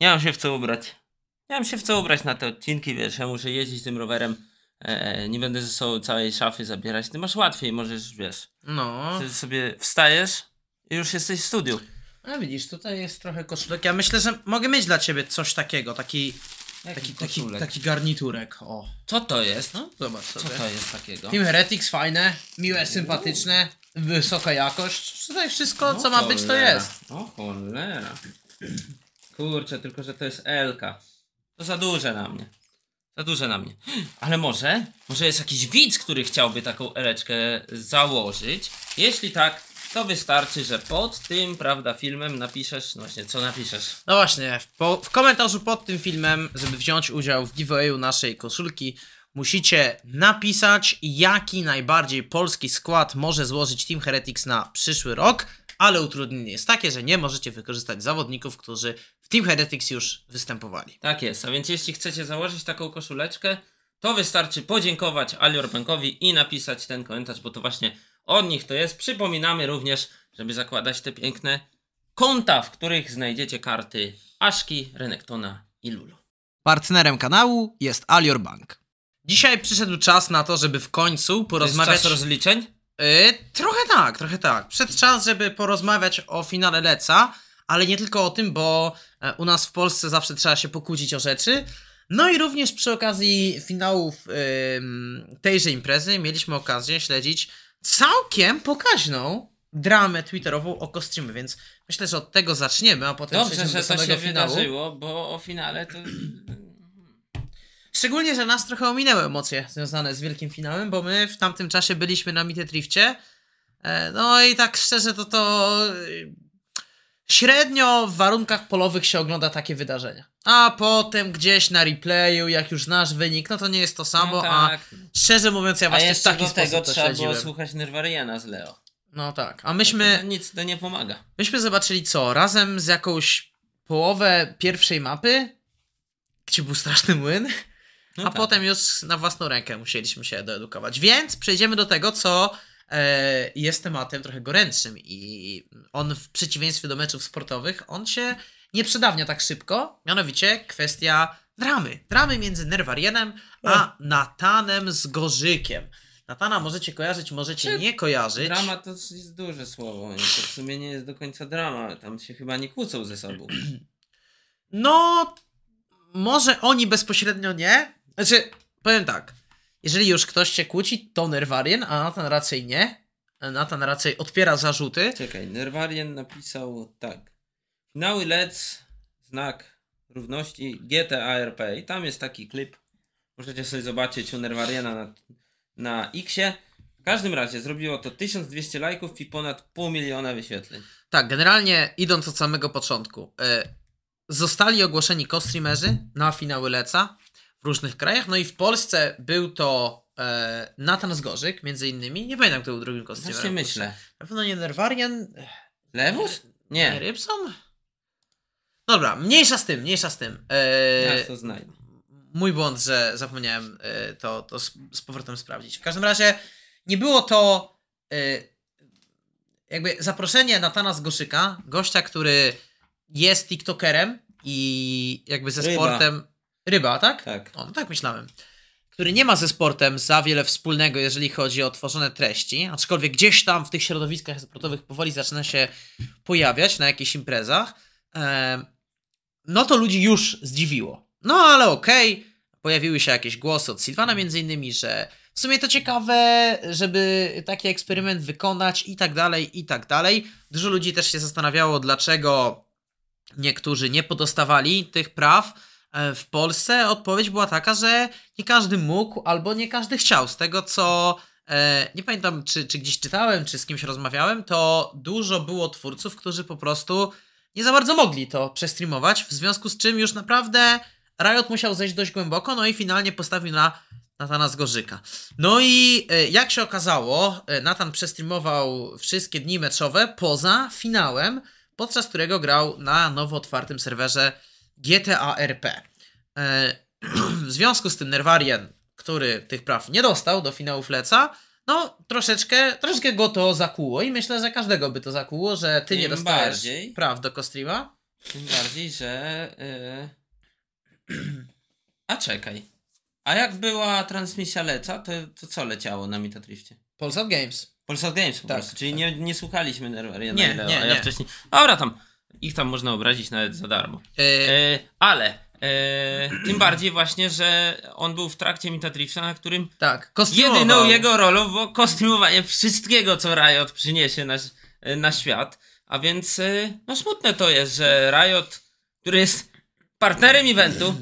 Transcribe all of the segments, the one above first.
Nie mam się w co ubrać. Nie mam się w co ubrać na te odcinki, wiesz, ja muszę jeździć tym rowerem. E, nie będę ze sobą całej szafy zabierać. Ty masz łatwiej, możesz, wiesz. No. Ty sobie wstajesz i już jesteś w studiu. A no widzisz, tutaj jest trochę koszulek. Ja myślę, że mogę mieć dla ciebie coś takiego, taki. taki, taki, taki garniturek, o. Co to jest? No, zobacz sobie. Co to jest takiego? Team Heretics, fajne, miłe, sympatyczne, wysoka jakość. Tutaj wszystko, no co ma być, to jest. O cholera. Kurczę, tylko że to jest Elka. To za duże na mnie. Za duże na mnie. Ale może, może jest jakiś widz, który chciałby taką eleczkę założyć. Jeśli tak, to wystarczy, że pod tym, prawda, filmem napiszesz, no właśnie, co napiszesz? No właśnie, w, po, w komentarzu pod tym filmem, żeby wziąć udział w giveawayu naszej koszulki, musicie napisać, jaki najbardziej polski skład może złożyć Team Heretics na przyszły rok ale utrudnienie jest takie, że nie możecie wykorzystać zawodników, którzy Team Heretics już występowali. Tak jest, a więc jeśli chcecie założyć taką koszuleczkę, to wystarczy podziękować Alior i napisać ten komentarz, bo to właśnie od nich to jest. Przypominamy również, żeby zakładać te piękne konta, w których znajdziecie karty Aszki, Renektona i Lulu. Partnerem kanału jest Alior Bank. Dzisiaj przyszedł czas na to, żeby w końcu porozmawiać... To czas rozliczeń? Yy, trochę tak, trochę tak. Przed czas, żeby porozmawiać o finale Leca, ale nie tylko o tym, bo E, u nas w Polsce zawsze trzeba się pokłócić o rzeczy. No i również przy okazji finałów yy, tejże imprezy mieliśmy okazję śledzić całkiem pokaźną dramę twitterową o kostiumy, więc myślę, że od tego zaczniemy, a potem Dobrze, że do to się finału. wydarzyło, bo o finale to... Szczególnie, że nas trochę ominęły emocje związane z wielkim finałem, bo my w tamtym czasie byliśmy na Mite Drifcie. E, no i tak szczerze, to to Średnio w warunkach polowych się ogląda takie wydarzenia. A potem gdzieś na replayu, jak już znasz wynik, no to nie jest to samo, no tak. a szczerze mówiąc ja właśnie w taki sposób tego to trzeba śledziłem. było słuchać Nerwariana z Leo. No tak, a no myśmy... to nic to nie pomaga. Myśmy zobaczyli co, razem z jakąś połowę pierwszej mapy, gdzie był straszny młyn, no a tak. potem już na własną rękę musieliśmy się doedukować. Więc przejdziemy do tego, co E, jest tematem trochę gorętszym i on w przeciwieństwie do meczów sportowych, on się nie przedawnia tak szybko, mianowicie kwestia dramy. Dramy między Nerwarienem a tak. Natanem z Gorzykiem. Natana możecie kojarzyć, możecie nie kojarzyć. Drama to jest duże słowo, to w sumie nie jest do końca drama, tam się chyba nie kłócą ze sobą. No, może oni bezpośrednio nie. Znaczy, powiem tak, jeżeli już ktoś się kłóci, to Nerwarien, a Nathan raczej nie. Nathan raczej odpiera zarzuty. Czekaj, Nerwarien napisał tak. Finały Let's, znak równości GTARP. I tam jest taki klip. Możecie sobie zobaczyć u Nervariana na, na Xie. W każdym razie zrobiło to 1200 lajków i ponad pół miliona wyświetleń. Tak, generalnie idąc od samego początku. Y, zostali ogłoszeni co-streamerzy na finały Leca w różnych krajach. No i w Polsce był to e, Natan Zgorzyk, między innymi. Nie pamiętam, kto był drugim kostiumem. Właśnie myślę. Na pewno nie Nerwarian. E, Lewus? Nie. nie Rybson? Dobra, mniejsza z tym, mniejsza z tym. E, ja to znajdę. Mój błąd, że zapomniałem e, to, to z, z, powrotem sprawdzić. W każdym razie nie było to e, jakby zaproszenie Natana Zgorzyka, gościa, który jest TikTokerem i jakby ze Ryba. sportem Ryba, tak? Tak. O, no tak myślałem. Który nie ma ze sportem za wiele wspólnego, jeżeli chodzi o tworzone treści, aczkolwiek gdzieś tam w tych środowiskach sportowych powoli zaczyna się pojawiać na jakichś imprezach, no to ludzi już zdziwiło. No ale okej, okay. pojawiły się jakieś głosy od Silvana między innymi, że w sumie to ciekawe, żeby taki eksperyment wykonać i tak dalej, i tak dalej. Dużo ludzi też się zastanawiało, dlaczego niektórzy nie podostawali tych praw, E, w Polsce odpowiedź była taka, że nie każdy mógł albo nie każdy chciał. Z tego co e, nie pamiętam, czy, czy gdzieś czytałem, czy z kimś rozmawiałem, to dużo było twórców, którzy po prostu nie za bardzo mogli to przestreamować, w związku z czym już naprawdę Riot musiał zejść dość głęboko, no i finalnie postawił na Natana Zgorzyka. No i e, jak się okazało, Natan przestreamował wszystkie dni meczowe poza finałem, podczas którego grał na nowo otwartym serwerze GTA RP. E, w związku z tym Nerwarian, który tych praw nie dostał do finału Fleca, no troszeczkę, troszeczkę go to zakuło i myślę, że każdego by to zakuło, że ty Tym nie dostajesz bardziej. praw do Kostrima. Tym bardziej, że... Yy... A czekaj. A jak była transmisja Leca, to, to co leciało na Metatrifcie? Polsat Games. Polsat Games po tak, prostu, czyli tak. Nie, nie słuchaliśmy Nerwariana. Nie, nie, nie. Ja wcześniej... Dobra tam. Ich tam można obrazić nawet za darmo. E, e, ale e, tym bardziej właśnie, że on był w trakcie Mita na którym tak, jedyną jego rolą było kostymowanie wszystkiego, co Riot przyniesie na, na świat. A więc e, no smutne to jest, że Riot, który jest partnerem eventu,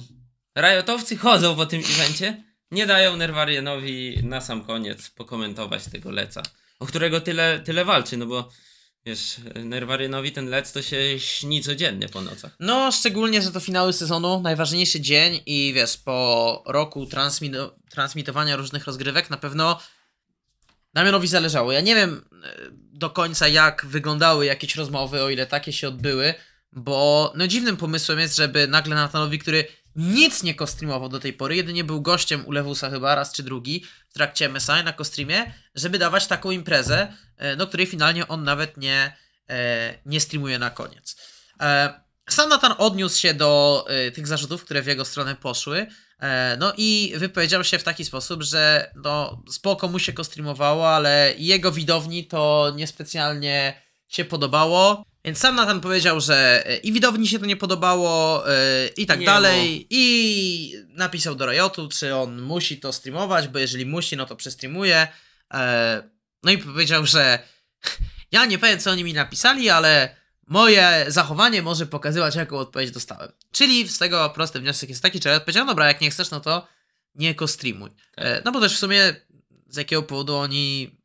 Riotowcy chodzą po tym evencie, nie dają Nerwarienowi na sam koniec pokomentować tego leca, o którego tyle, tyle walczy, no bo Wiesz, Nerwarynowi ten lec to się śni codziennie po nocach. No, szczególnie, że to finały sezonu, najważniejszy dzień i wiesz, po roku transmito- transmitowania różnych rozgrywek na pewno Damianowi zależało. Ja nie wiem e, do końca jak wyglądały jakieś rozmowy, o ile takie się odbyły, bo no dziwnym pomysłem jest, żeby nagle Natanowi, który nic nie kostreamował do tej pory, jedynie był gościem u Lewusa chyba raz czy drugi w trakcie MSI na kostreamie, żeby dawać taką imprezę, e, do której finalnie on nawet nie, e, nie streamuje na koniec. E, sam Nathan odniósł się do tych zarzutów, które w jego stronę poszły, no i wypowiedział się w taki sposób, że no spoko mu się kostreamowało, ale jego widowni to niespecjalnie się podobało. Więc sam Nathan powiedział, że e, i widowni się to nie podobało yy, i tak nie dalej. No. I napisał do Riotu, czy on musi to streamować, bo jeżeli musi, no to przestreamuje. Yy, no i powiedział, że ja nie powiem, co oni mi napisali, ale moje zachowanie może pokazywać, jaką odpowiedź dostałem. Czyli z tego prosty wniosek jest taki, że ja powiedział, dobra, jak nie chcesz, no to nie streamuj. Tak. Yy, no bo też w sumie z jakiego powodu oni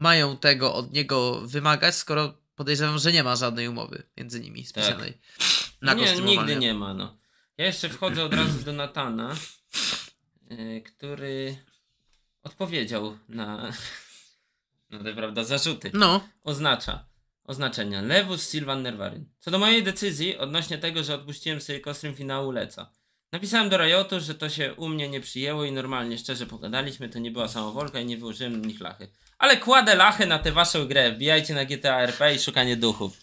mają tego od niego wymagać, skoro podejrzewam, że nie ma żadnej umowy między nimi specjalnej. Tak. Na nie, nigdy nie ma, no. Ja jeszcze wchodzę od razu do Natana, y, który odpowiedział na, no, prawda, zarzuty. No. Oznacza. Oznaczenia. Lewus Silvan Nervarin. Co do mojej decyzji odnośnie tego, że odpuściłem sobie kostrym finału Leca. Napisałem do Riotu, że to się u mnie nie przyjęło i normalnie, szczerze pogadaliśmy, to nie była samowolka i nie wyłożyłem nich lachy ale kładę lachę na tę waszą grę. Wbijajcie na GTA RP i szukanie duchów.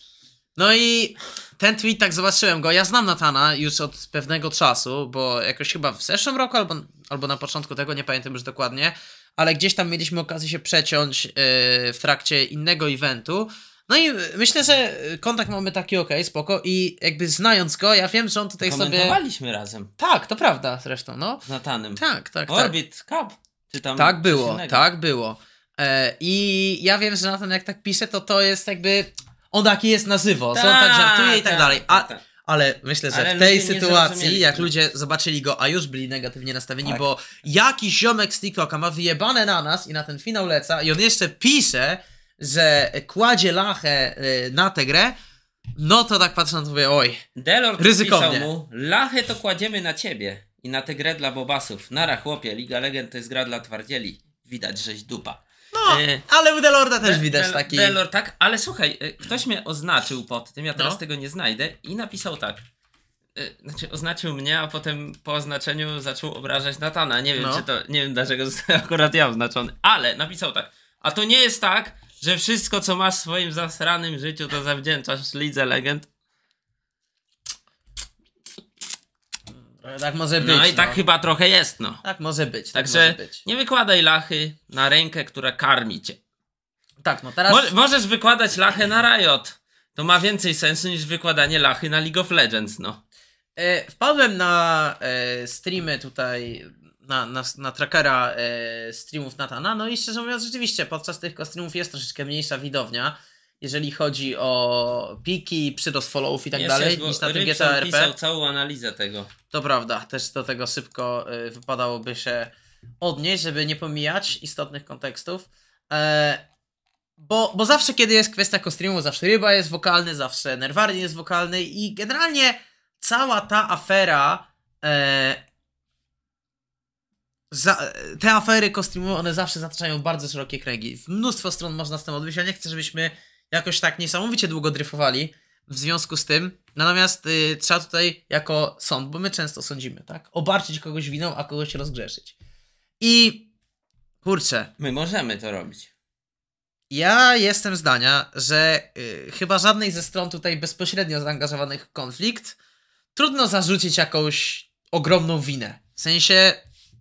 No i ten tweet tak zobaczyłem go. Ja znam Natana już od pewnego czasu, bo jakoś chyba w zeszłym roku albo, albo na początku tego, nie pamiętam już dokładnie, ale gdzieś tam mieliśmy okazję się przeciąć yy, w trakcie innego eventu. No i myślę, że kontakt mamy taki ok, spoko i jakby znając go, ja wiem, że on tutaj sobie... Komentowaliśmy razem. Tak, to prawda zresztą, no. Z Natanem. Tak, tak, tak. Orbit tak. Cup, czy tam... Tak było, tak było. E, I ja wiem, że Nathan jak tak pisze, to to jest jakby. On taki jest na żywo, ta, on tak żartuje i tak, tak dalej. Tak, a, ta, ale myślę, że ale w tej sytuacji, jak ludzie zobaczyli go, a już byli negatywnie nastawieni, tak. bo jakiś ziomek z TikToka ma wyjebane na nas i na ten finał leca i on jeszcze pisze, że kładzie lachę e, na tę grę, no to tak patrzę na no to mówię, oj, Delord ryzykownie. mu, lachę to kładziemy na ciebie i na tę grę dla bobasów. Nara chłopie, Liga Legend to jest gra dla twardzieli. Widać, żeś dupa. No, e, ale u Delorda też De, widać taki. Delord, tak, ale słuchaj, e, ktoś mnie oznaczył pod tym, ja teraz no. tego nie znajdę, i napisał tak. E, znaczy, oznaczył mnie, a potem po oznaczeniu zaczął obrażać Natana. Nie wiem, no. czy to. Nie wiem, dlaczego zostałem akurat ja oznaczony, ale napisał tak. A to nie jest tak, że wszystko, co masz w swoim zasranym życiu, to zawdzięczasz Lidze Legend. Tak może no być. No i tak no. chyba trochę jest, no. Tak może być. Tak Także może być. nie wykładaj lachy na rękę, która karmi cię. Tak, no teraz. Mo możesz wykładać lachę na Riot. To ma więcej sensu niż wykładanie lachy na League of Legends, no. E, wpadłem na e, streamy tutaj, na, na, na trackera e, streamów Natana, no i szczerze mówiąc, rzeczywiście podczas tych streamów jest troszeczkę mniejsza widownia jeżeli chodzi o piki, przyrost followów i tak Jest, dalej, niż na tym GTA RP. pisał całą analizę tego. To prawda, też do tego szybko y, wypadałoby się odnieść, żeby nie pomijać istotnych kontekstów. E bo, bo zawsze kiedy jest kwestia kostreamu, zawsze Ryba jest wokalny, zawsze Nerwarny jest wokalny i generalnie cała ta afera e, za, te afery kostiumu, one zawsze zataczają bardzo szerokie kręgi. W mnóstwo stron można z tym odbyć, ja nie chcę, żebyśmy jakoś tak niesamowicie długo dryfowali w związku z tym. Natomiast y, trzeba tutaj jako sąd, bo my często sądzimy, tak? Obarczyć kogoś winą, a kogoś rozgrzeszyć. I kurczę. My możemy to robić. Ja jestem zdania, że y, chyba żadnej ze stron tutaj bezpośrednio zaangażowanych w konflikt trudno zarzucić jakąś ogromną winę. W sensie,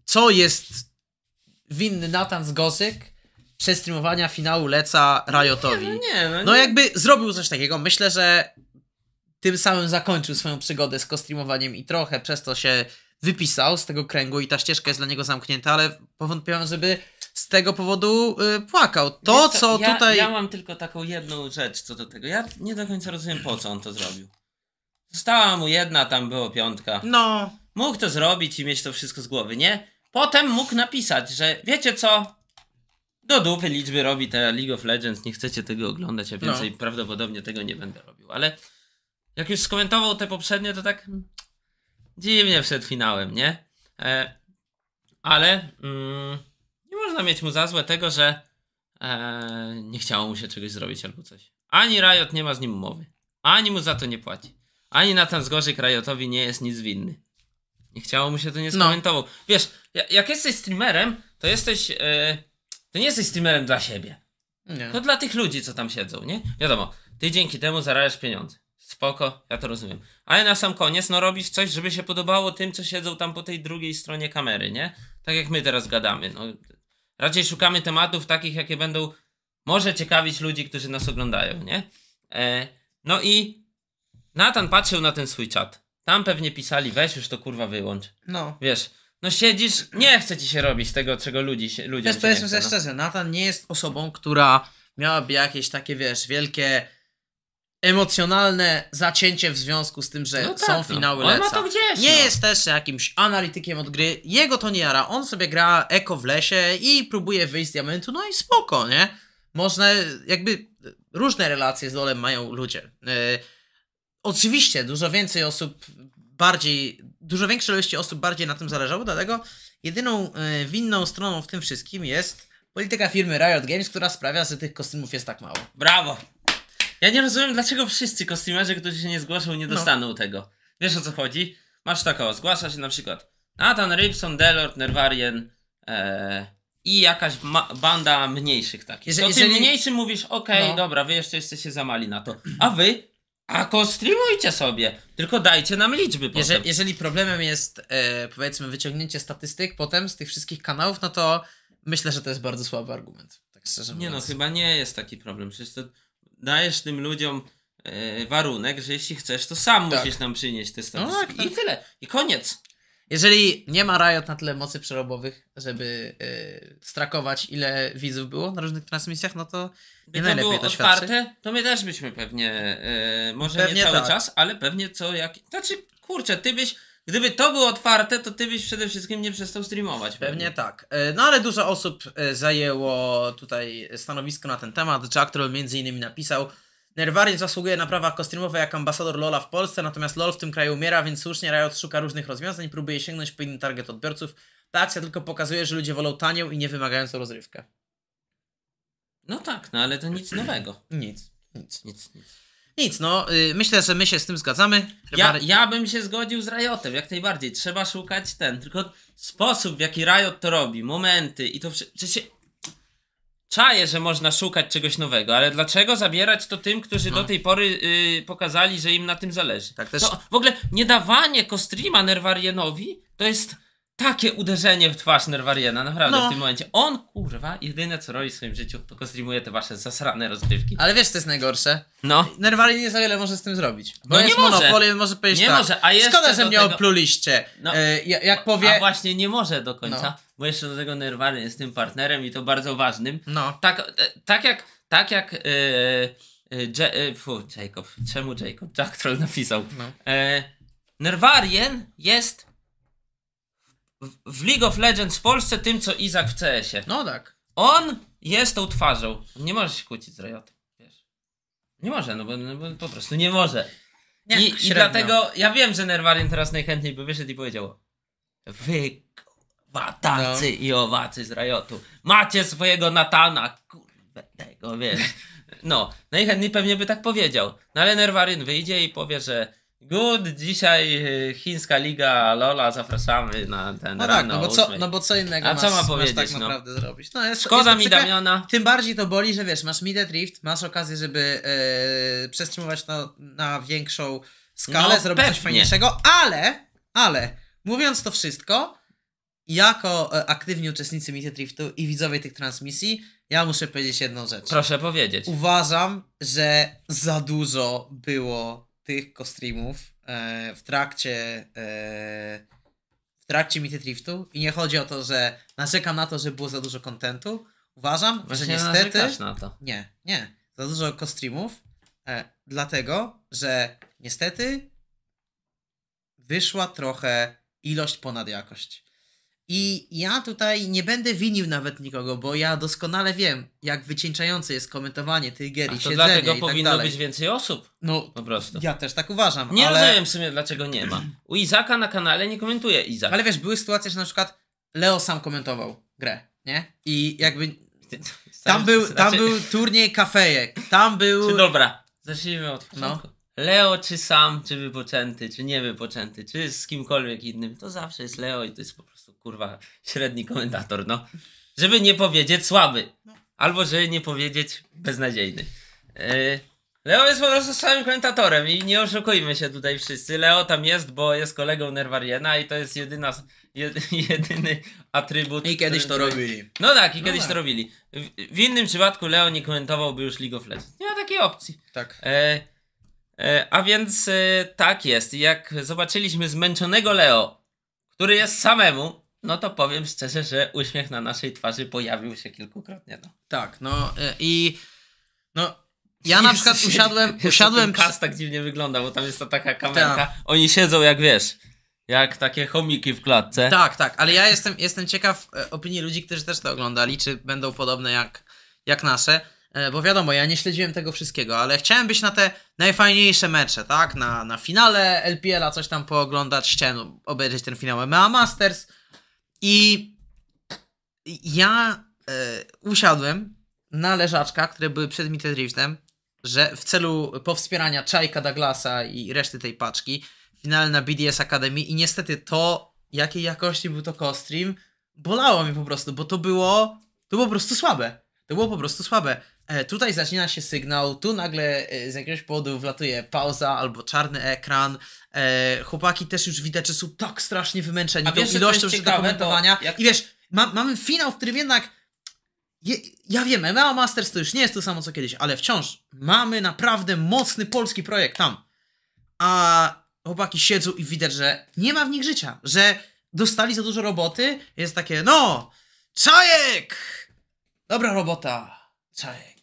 co jest winny Natan z Gosyk, przestreamowania finału Leca Riotowi. no, nie, no, nie. no, no jakby zrobił coś takiego. Myślę, że tym samym zakończył swoją przygodę z kostreamowaniem i trochę przez to się wypisał z tego kręgu i ta ścieżka jest dla niego zamknięta, ale powątpiłem, żeby z tego powodu y, płakał. To, co, co ja, tutaj. Ja mam tylko taką jedną rzecz co do tego. Ja nie do końca rozumiem, po co on to zrobił. Została mu jedna, tam było piątka. No. Mógł to zrobić i mieć to wszystko z głowy, nie? Potem mógł napisać, że wiecie co, do dupy liczby robi ta League of Legends, nie chcecie tego oglądać, a więcej no. prawdopodobnie tego nie będę robił, ale jak już skomentował te poprzednie, to tak dziwnie przed finałem, nie? E, ale mm, nie można mieć mu za złe tego, że e, nie chciało mu się czegoś zrobić albo coś. Ani Riot nie ma z nim umowy, ani mu za to nie płaci, ani Nathan Zgorzyk Riotowi nie jest nic winny. Nie chciało mu się to nie no. skomentował. No. Wiesz, jak jesteś streamerem, to jesteś... E, to nie jesteś streamerem dla siebie. Nie. To dla tych ludzi, co tam siedzą, nie? Wiadomo, ty dzięki temu zarabiasz pieniądze. Spoko, ja to rozumiem. Ale na sam koniec, no robisz coś, żeby się podobało tym, co siedzą tam po tej drugiej stronie kamery, nie? Tak jak my teraz gadamy. No, raczej szukamy tematów takich, jakie będą może ciekawić ludzi, którzy nas oglądają, nie? E, no i Nathan patrzył na ten swój czat. Tam pewnie pisali, weź już to kurwa wyłącz. No. Wiesz, no siedzisz, nie chce ci się robić tego, czego ludzi się, ludziom Wiesz, powiedzmy sobie no. szczerze, Nathan nie jest osobą, która miałaby jakieś takie, wiesz, wielkie emocjonalne zacięcie w związku z tym, że no tak, są no. finały no. leca. Gdzieś, nie no. jest też jakimś analitykiem od gry, jego to nie jara. On sobie gra eko w lesie i próbuje wyjść z diamentu, no i spoko, nie? Można, jakby różne relacje z dolem mają ludzie. Yy, oczywiście dużo więcej osób bardziej, dużo większej ilości osób bardziej na tym zależało, dlatego jedyną e, winną stroną w tym wszystkim jest polityka firmy Riot Games, która sprawia, że tych kostymów jest tak mało. Brawo! Ja nie rozumiem, dlaczego wszyscy kostiumerzy, którzy się nie zgłoszą, nie no. dostaną no. tego. Wiesz o co chodzi? Masz taką zgłasza się na przykład Nathan, Ripson, Delord, Nervarian e, i jakaś banda mniejszych takich. Jeżeli, to tym jeżeli... mniejszym mówisz, okej, okay, no. dobra, wy jeszcze jesteście za mali na to. A wy a konstreamujcie sobie, tylko dajcie nam liczby Jeże, potem. Jeżeli problemem jest, e, powiedzmy, wyciągnięcie statystyk potem z tych wszystkich kanałów, no to myślę, że to jest bardzo słaby argument. Tak szczerze mówiąc. Nie no, chyba nie jest taki problem. Przecież to dajesz tym ludziom e, warunek, że jeśli chcesz, to sam tak. musisz nam przynieść te no statystyki. No tak, tak. I tyle. I koniec. Jeżeli nie ma Riot na tyle mocy przerobowych, żeby yy, strakować ile widzów było na różnych transmisjach, no to nie najlepiej to najlepiej było to otwarte, świadczy. to my też byśmy pewnie, yy, może pewnie nie cały tak. czas, ale pewnie co jak... Znaczy, kurczę, ty byś... Gdyby to było otwarte, to ty byś przede wszystkim nie przestał streamować. Pewnie, pewnie tak. E, no ale dużo osób zajęło tutaj stanowisko na ten temat. Jack który między innymi napisał, Nerwarian zasługuje na prawa kostiumowe jak ambasador LoLa w Polsce, natomiast LoL w tym kraju umiera, więc słusznie Riot szuka różnych rozwiązań próbuje sięgnąć po inny target odbiorców. Ta akcja tylko pokazuje, że ludzie wolą tanią i niewymagającą rozrywkę. No tak, no ale to nic nowego. nic, nic, nic, nic. Nic, no y, myślę, że my się z tym zgadzamy. Ja, ja bym się zgodził z Riotem, jak najbardziej. Trzeba szukać ten, tylko sposób w jaki Riot to robi, momenty i to wszystko. Czaję, że można szukać czegoś nowego, ale dlaczego zabierać to tym, którzy no. do tej pory y, pokazali, że im na tym zależy? Tak też. No, w ogóle nie dawanie Kostrima Nerwarienowi to jest takie uderzenie w twarz Nerwariena, naprawdę no. w tym momencie. On, kurwa, jedyne co robi w swoim życiu, tylko streamuje te wasze zasrane rozgrywki. Ale wiesz, co jest najgorsze? No. Nerwarien nie za wiele może z tym zrobić. Bo no jest nie monopol, może powiedzieć nie tak. może, a jeszcze Szkoda, że mnie tego... opluliście. No. E, jak powie... A właśnie nie może do końca, no. bo jeszcze do tego Nerwarien jest tym partnerem i to bardzo ważnym. No. Tak, e, tak jak, tak jak... E, Je, e, fu, Jacob, czemu Jacob? Jack Troll napisał. No. E, Nerwarien jest w League of Legends w Polsce tym, co Izak w CS-ie. No tak. On jest tą twarzą. Nie może się kłócić z Riotem. Wiesz. Nie może, no bo, no bo po prostu nie może. Nie, I, I dlatego ja wiem, że Nerwarian teraz najchętniej by wyszedł i powiedział Wy batacy no. i owacy z Riotu. Macie swojego Natana. Kurde tego, wiesz. No, najchętniej pewnie by tak powiedział. No ale Nerwaryn wyjdzie i powie, że Good, dzisiaj y, chińska liga Lola, zapraszamy na ten No tak, no bo, co, no bo co innego A masz, co ma tak powiedzieć, tak naprawdę no? zrobić? No jest, Szkoda jest mi Damiana. Tym bardziej to boli, że wiesz, masz Midet Rift, masz okazję, żeby yy, to na większą skalę, no, zrobić pewnie. coś fajniejszego, ale, ale, mówiąc to wszystko, jako e, aktywni uczestnicy Midet Riftu i widzowie tych transmisji, ja muszę powiedzieć jedną rzecz. Proszę powiedzieć. Uważam, że za dużo było tych kostreamów e, w trakcie e, w trakcie mity driftu i nie chodzi o to, że narzekam na to, że było za dużo kontentu. Uważam, Właśnie że niestety nie, nie, za dużo kostreamów, e, dlatego, że niestety wyszła trochę ilość ponad jakość. I ja tutaj nie będę winił nawet nikogo, bo ja doskonale wiem, jak wycieńczające jest komentowanie tych gier A i to siedzenie dlatego i tak powinno dalej. być więcej osób. No, po prostu. Ja też tak uważam. Nie ale... rozumiem w sumie, dlaczego nie ma. U Izaka na kanale nie komentuje Izak. Ale wiesz, były sytuacje, że na przykład Leo sam komentował grę, nie? I jakby... Tam był, tam znaczy- był turniej kafejek, tam był... Czy dobra, zacznijmy od no. początku. No. Leo, czy sam, czy wypoczęty, czy nie wypoczęty, czy z kimkolwiek innym, to zawsze jest Leo i to jest po prostu kurwa średni komentator, no. Żeby nie powiedzieć słaby, no. albo żeby nie powiedzieć beznadziejny. E, Leo jest po prostu samym komentatorem i nie oszukujmy się tutaj wszyscy. Leo tam jest, bo jest kolegą Nerwariena i to jest jedyna, jedyny atrybut. I kiedyś to robili. No tak, i no kiedyś tak. to robili. W, w, innym przypadku Leo nie komentowałby już League of Legends. Nie ma takiej opcji. Tak. E, E, a więc e, tak jest. Jak zobaczyliśmy zmęczonego Leo, który jest samemu, no to powiem szczerze, że uśmiech na naszej twarzy pojawił się kilkukrotnie. No. Tak, no e, i no ja na przykład usiadłem, usiadłem... Ten tak dziwnie wygląda, bo tam jest to taka tak. kamerka. Ta. Oni siedzą jak wiesz, jak takie chomiki w klatce. Tak, tak, ale ja jestem, jestem ciekaw opinii ludzi, którzy też to oglądali, czy będą podobne jak, jak nasze. E, bo wiadomo, ja nie śledziłem tego wszystkiego, ale chciałem być na te najfajniejsze mecze, tak? Na, na finale LPL-a coś tam pooglądać, chciałem obejrzeć ten finał MMA Masters i ja e, usiadłem na leżaczka, które były przed Meet Driftem, że w celu powspierania Czajka Douglasa i reszty tej paczki, finale na BDS Academy i niestety to, jakiej jakości był to co-stream, bolało mi po prostu, bo to było, to było po prostu słabe. To było po prostu słabe. E, tutaj zaczyna się sygnał, tu nagle e, z jakiegoś powodu wlatuje pauza albo czarny ekran. E, chłopaki też już widać, że są tak strasznie wymęczeni A wiesz, tą ilością że do komentowania. jak... I wiesz, ma, mamy finał, w którym jednak je, ja wiem, MMA Masters to już nie jest to samo co kiedyś, ale wciąż mamy naprawdę mocny polski projekt tam. A chłopaki siedzą i widać, że nie ma w nich życia, że dostali za dużo roboty. Jest takie, no, Czajek! Dobra robota, Czajek.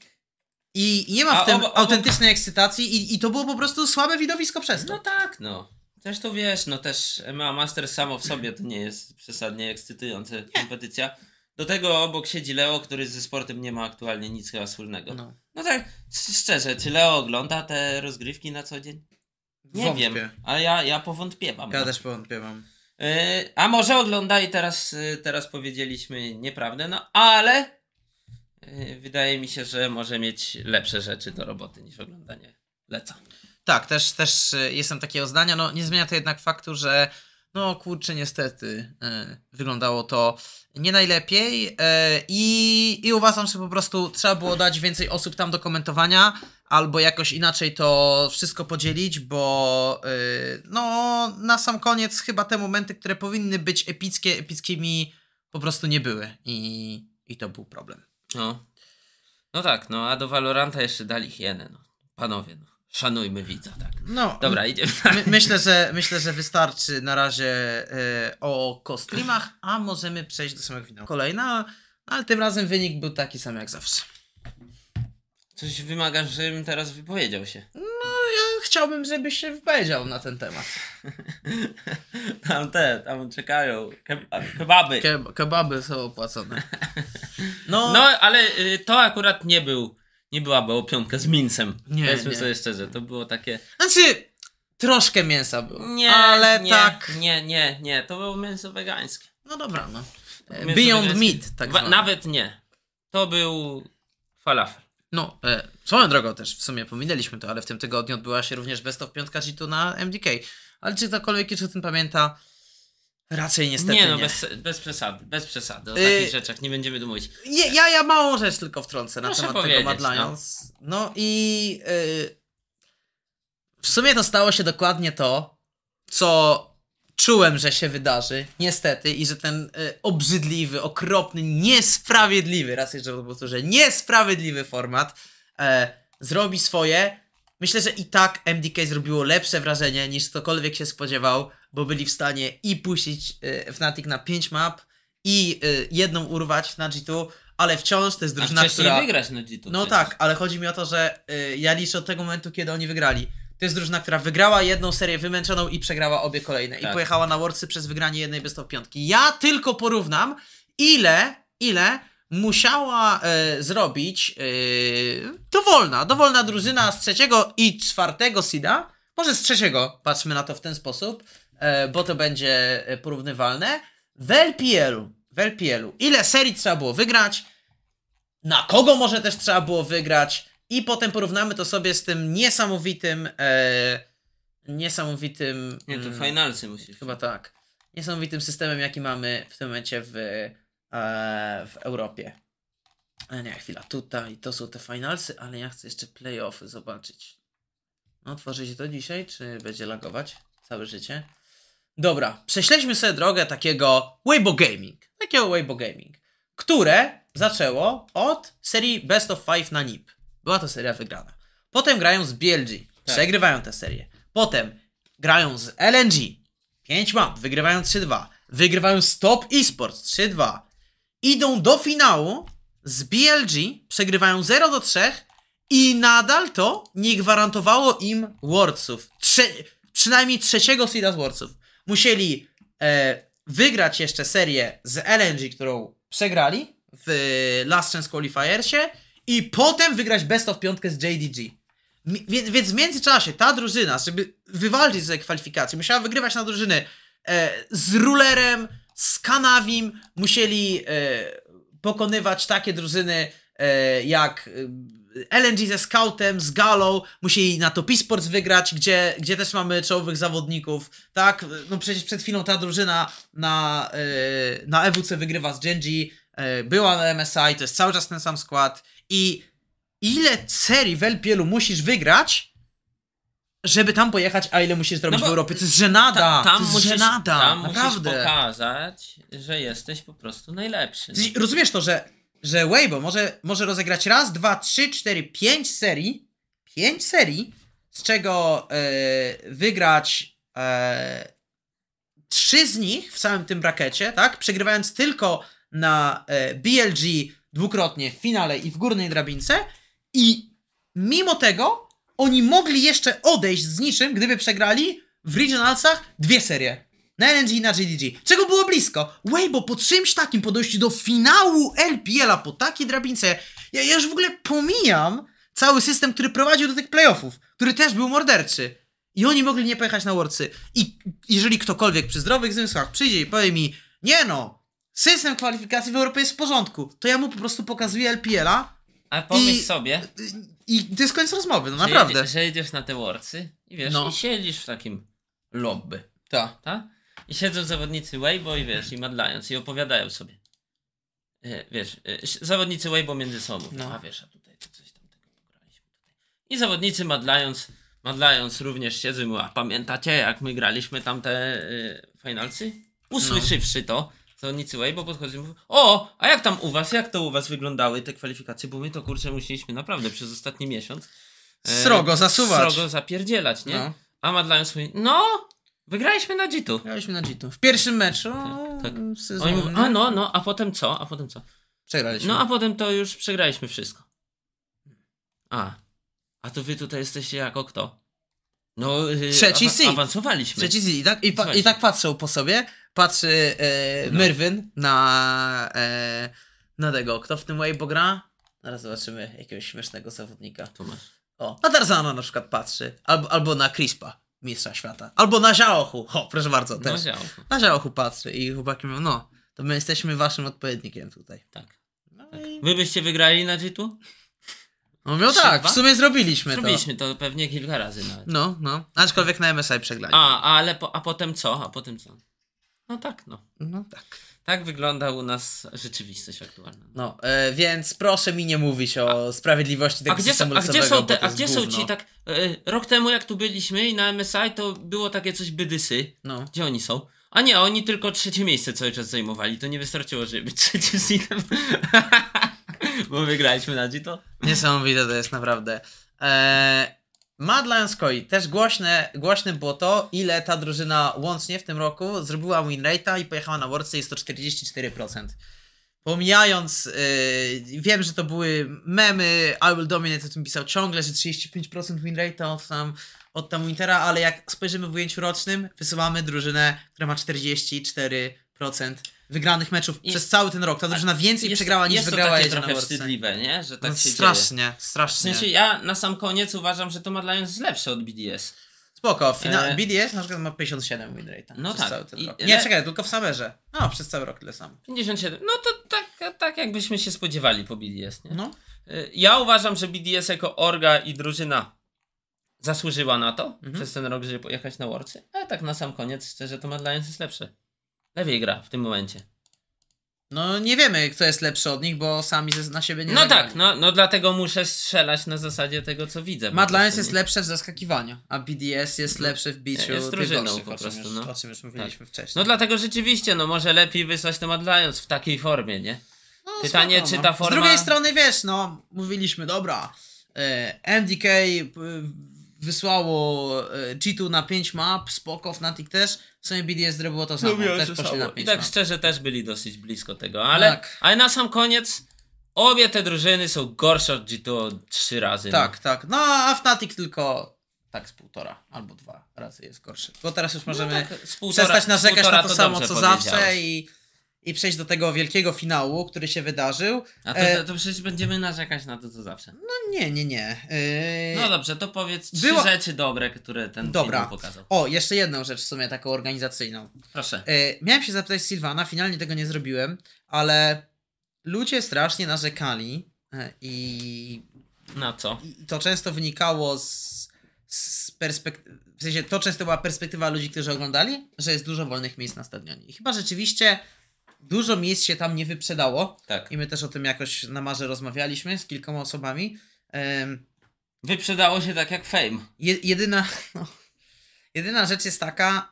I nie ma w tym autentycznej ekscytacji i, i to było po prostu słabe widowisko przez to. No tak, no. Zresztą wiesz, no też MMA Master samo w sobie to nie jest przesadnie ekscytująca kompetycja. Do tego obok siedzi Leo, który ze sportem nie ma aktualnie nic chyba wspólnego. No, no tak, szczerze, czy Leo ogląda te rozgrywki na co dzień? Nie Wątpię. wiem, a ja, ja powątpiewam. Ja no. też powątpiewam. Yy, a może ogląda i teraz, yy, teraz powiedzieliśmy nieprawdę, no ale E, wydaje mi się, że może mieć lepsze rzeczy do roboty niż oglądanie leca. Tak, też, też e, jestem takiego zdania. No, nie zmienia to jednak faktu, że no kurczę, niestety yy, wyglądało to nie najlepiej yy, i, i uważam, że po prostu trzeba było dać więcej osób tam do komentowania albo jakoś inaczej to wszystko podzielić, bo yy, no na sam koniec chyba te momenty, które powinny być epickie, epickimi po prostu nie były i, i to był problem. No. No tak, no a do Valoranta jeszcze dali hienę. No. Panowie, no. szanujmy widza, tak. No, Dobra, idziemy. My, myślę, że, myślę, że wystarczy na razie e, o kostrimach, a możemy przejść do samego finału. Kolejna, ale tym razem wynik był taki sam jak zawsze. Coś wymagasz, żebym teraz wypowiedział się. No, ja chciałbym, żebyś się wypowiedział na ten temat. tam te, tam czekają. Kebaby. Keb kebaby są opłacone. No, no ale y, to akurat nie był, nie była bełpiątka z mincem. Nie, Powiedzmy nie. sobie szczerze, to było takie... Znaczy, troszkę mięsa było. Nie, ale nie, tak... Nie, nie, nie, to było mięso wegańskie. No dobra, no. Beyond Meat, tak Nawet nie. To był falafel. No, e, swoją drogą też w sumie pominęliśmy to, ale w tym tygodniu odbyła się również Best of Piątka g na MDK. Ale czy ktokolwiek jeszcze o tym pamięta? Raczej niestety nie. No, nie. Bez, bez przesady, bez przesady. O y, takich rzeczach nie będziemy tu mówić. ja, ja małą rzecz tylko wtrącę na Proszę temat tego Mad Lions. No, no i y, w sumie to stało się dokładnie to, co czułem, że się wydarzy, niestety, i że ten e, obrzydliwy, okropny, niesprawiedliwy, raz jeszcze powtórzę, że niesprawiedliwy format e, zrobi swoje. Myślę, że i tak MDK zrobiło lepsze wrażenie niż cokolwiek się spodziewał, bo byli w stanie i puścić e, Fnatic na 5 map i jedną urwać na G2, ale wciąż to jest drużyna, A która... wygrać na G2. No przecież. tak, ale chodzi mi o to, że ja liczę od tego momentu, kiedy oni wygrali to jest drużyna, która wygrała jedną serię wymęczoną i przegrała obie kolejne. Tak. I pojechała na Worcy przez wygranie jednej bez top piątki. Ja tylko porównam, ile, ile musiała e, zrobić e, dowolna, dowolna drużyna z trzeciego i czwartego sida, może z trzeciego, patrzmy na to w ten sposób, e, bo to będzie e, porównywalne, w LPL-u, w LPL-u, ile serii trzeba było wygrać, na kogo może też trzeba było wygrać, i potem porównamy to sobie z tym niesamowitym e, niesamowitym Nie, to mm, finalsy musisz. Chyba tak. Niesamowitym systemem, jaki mamy w tym momencie w, e, w Europie. E, nie, chwila, tutaj to są te finalsy, ale ja chcę jeszcze playoffy zobaczyć. Otworzy no, się to dzisiaj, czy będzie lagować całe życie? Dobra, prześledźmy sobie drogę takiego Weibo Gaming. Takiego Weibo Gaming, które zaczęło od serii Best of Five na NIP. Była to seria wygrana. Potem grają z BLG. Tak. Przegrywają tę serię. Potem grają z LNG. 5 map, wygrywają 3-2. Wygrywają z Top Esports 3-2. Idą do finału z BLG, przegrywają 0 3 i nadal to nie gwarantowało im Wordsów. Trze przynajmniej trzeciego seeda z Wordsów. Musieli e, wygrać jeszcze serię z LNG, którą przegrali w Last Chance Qualifiersie i potem wygrać best of piątkę z JDG. Więc, więc w międzyczasie ta drużyna, żeby wywalczyć sobie kwalifikacje, musiała wygrywać na drużyny e, z Rulerem, z Kanawim, musieli e, pokonywać takie drużyny e, jak e, LNG ze Scoutem, z Galą, musieli na Top Sports wygrać, gdzie, gdzie też mamy czołowych zawodników, tak? No przecież przed chwilą ta drużyna na, e, na EWC wygrywa z Genji, była na MSI, to jest cały czas ten sam skład, i ile serii w LPL-u musisz wygrać, żeby tam pojechać, a ile musisz zrobić no w Europie? To jest żenada! Ta, tam to jest musisz, żenada, tam naprawdę. musisz pokazać, że jesteś po prostu najlepszy. No. Rozumiesz to, że, że Weibo może, może rozegrać raz, dwa, trzy, cztery, pięć serii, pięć serii, z czego e, wygrać e, trzy z nich w samym tym brakecie, tak? Przegrywając tylko na e, BLG, dwukrotnie w finale i w górnej drabince i mimo tego oni mogli jeszcze odejść z niczym, gdyby przegrali w regionalsach dwie serie. Na LNG i na GDG. Czego było blisko? bo po czymś takim, po dojściu do finału LPL-a po takiej drabince, ja, ja już w ogóle pomijam cały system, który prowadził do tych playoffów, który też był morderczy. I oni mogli nie pojechać na Worldsy. I jeżeli ktokolwiek przy zdrowych zmysłach przyjdzie i powie mi, nie no, system kwalifikacji w Europie jest w porządku, to ja mu po prostu pokazuję LPL-a. A pomyśl i, sobie. I, I to jest koniec rozmowy, no że naprawdę. Jedzie, że jedziesz na te worcy i wiesz, no. i siedzisz w takim lobby. Tak. Ta? I siedzą zawodnicy Weibo i wiesz, i Mad Lions i opowiadają sobie. E, wiesz, e, zawodnicy Weibo między sobą. No. A wiesz, a tutaj coś tam tego pograliśmy. I zawodnicy Mad Lions, Mad Lions również siedzą i mówią, a pamiętacie jak my graliśmy tamte y, e, finalcy? No. Usłyszywszy no. to, to nic way, bo podchodzimy i mówię, o, a jak tam u was, jak to u was wyglądały te kwalifikacje, bo my to kurczę musieliśmy naprawdę przez ostatni miesiąc e, srogo zasuwać, srogo zapierdzielać, nie? No. A Madlając mówi, no, wygraliśmy na Jitu. Wygraliśmy na Jitu. W pierwszym meczu tak, tak. E, Oni mówią, a no, no, a potem co, a potem co? Przegraliśmy. No, a potem to już przegraliśmy wszystko. A, a to wy tutaj jesteście jako kto? No, y, Trzeci C. awansowaliśmy. Trzeci seed. I tak, i, i tak patrzą po sobie patrzy e, no. na, e, na tego. Kto w tym Weibo gra? Zaraz zobaczymy jakiegoś śmiesznego zawodnika. Tomasz. O, na Tarzana na przykład patrzy. Albo, albo na Crispa, mistrza świata. Albo na Ziałochu O, proszę bardzo, też. Na Ziałochu Na patrzy i chłopaki mówią, no, to my jesteśmy waszym odpowiednikiem tutaj. Tak. No tak. I... Wy byście wygrali na Jitu? No miał tak, w sumie zrobiliśmy, zrobiliśmy to. Zrobiliśmy to pewnie kilka razy nawet. No, no. Aczkolwiek na MSI przegrali. A, ale po, a potem co? A potem co? No tak, no. No tak. Tak wygląda u nas rzeczywistość aktualna. No, e, więc proszę mi nie mówić o a, sprawiedliwości tego a gdzie, są, a gdzie są te, A gdzie są ci tak... E, rok temu jak tu byliśmy i na MSI to było takie coś bydysy. No. Gdzie oni są? A nie, oni tylko trzecie miejsce cały czas zajmowali. To nie wystarczyło, żeby być trzecim seedem. Bo wygraliśmy na Gito. Niesamowite to jest, naprawdę. E, Lions Koi, też głośne, głośne było to, ile ta drużyna łącznie w tym roku zrobiła winrate'a i pojechała na Worldsy jest to 44%. Pomijając, yy, wiem, że to były memy, I Will Dominate o tym pisał ciągle, że 35% winrate'a od tam, od tam Wintera, ale jak spojrzymy w ujęciu rocznym, wysyłamy drużynę, która ma 44% wygranych meczów I... przez cały ten rok. Ta drużyna więcej jest, przegrała niż jest wygrała to takie trochę wstydliwe, nie? Że tak no, się strasznie, dzieje. strasznie. W sensie ja na sam koniec uważam, że to ma Lions lepsze od BDS. Spoko, Fina- e... BDS na przykład ma 57 winrate. Tak, no przez tak. Cały ten I... rok. Nie, czekaj, tylko w samerze. No, przez cały rok tyle samo. 57. No to tak, tak jakbyśmy się spodziewali po BDS, nie? No. E, ja uważam, że BDS jako orga i drużyna zasłużyła na to mhm. przez ten rok, żeby pojechać na Worldsy, ale tak na sam koniec szczerze to Mad Lions jest lepsze. Lepiej gra w tym momencie. No nie wiemy, kto jest lepszy od nich, bo sami na siebie nie No nagrali. tak, no, no dlatego muszę strzelać na zasadzie tego, co widzę. Madlines jest lepsze w zaskakiwaniu, a BDS jest no, lepsze w biciu Jest drużyną po prostu, no. O czym już tak. mówiliśmy tak. wcześniej. No dlatego rzeczywiście, no może lepiej wysłać to Madlines w takiej formie, nie? No, Pytanie, czy no. ta forma... Z drugiej strony, wiesz, no, mówiliśmy, dobra, e, MDK e, wysłało e, G2 na 5 map, spoko, Fnatic też, w sumie BDS zrobiło to no samo, Lubię też poszli na I tak no. szczerze też byli dosyć blisko tego, ale, tak. ale na sam koniec obie te drużyny są gorsze od G2 trzy razy. Tak, no. tak. No a Fnatic tylko tak z półtora albo dwa razy jest gorszy. Bo teraz już możemy no tak, półtora, przestać narzekać na to samo co zawsze i i przejść do tego wielkiego finału, który się wydarzył. A to, to, e, to przecież będziemy narzekać na to, co zawsze. No nie, nie, nie. Yy... No dobrze, to powiedz trzy Było... rzeczy dobre, które ten Dobra. film pokazał. O, jeszcze jedną rzecz w sumie taką organizacyjną. Proszę. Yy, miałem się zapytać Silvana, finalnie tego nie zrobiłem, ale ludzie strasznie narzekali i... Na co? I to często wynikało z, z perspektywy... W sensie to często była perspektywa ludzi, którzy oglądali, że jest dużo wolnych miejsc na stadionie. I chyba rzeczywiście dużo miejsc się tam nie wyprzedało. Tak. I my też o tym jakoś na marze rozmawialiśmy z kilkoma osobami. Um, wyprzedało się tak jak Fame. Je, jedyna, no, jedyna rzecz jest taka,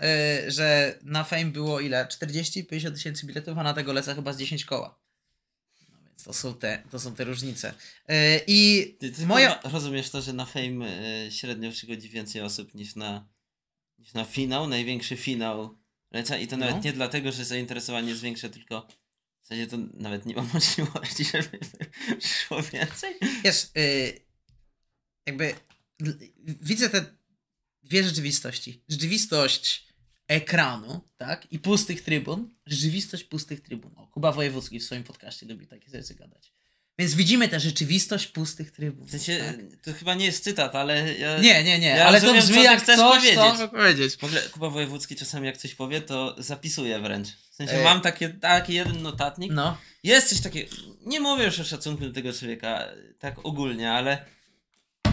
y, że na Fame było ile? 40-50 tysięcy biletów, a na tego leca chyba z 10 koła. No więc to są te, to są te różnice. Y, I ty, ty moja... rozumiesz to, że na Fame y, średnio przychodzi więcej osób niż na, niż na finał, największy finał Lecia i to no. nawet no. nie dlatego, że zainteresowanie jest większe, tylko w zasadzie to nawet nie ma możliwości, żeby szło więcej. Wiesz, yy, jakby widzę te dwie rzeczywistości. Rzeczywistość ekranu, tak? I pustych trybun. Rzeczywistość pustych trybun. O, Kuba Wojewódzki w swoim podcaście lubi takie rzeczy gadać. Więc widzimy tę rzeczywistość pustych trybów. W sensie, tak? To chyba nie jest cytat, ale. Ja, nie, nie, nie, ja ale rozumiem, to brzmi jak chcesz coś, powiedzieć. Co powiedzieć. W ogóle Kuba Wojewódzki czasami jak coś powie, to zapisuje wręcz. W sensie Ej. mam takie, taki jeden notatnik. No. Jest coś takiego. Nie mówię już o szacunku do tego człowieka tak ogólnie, ale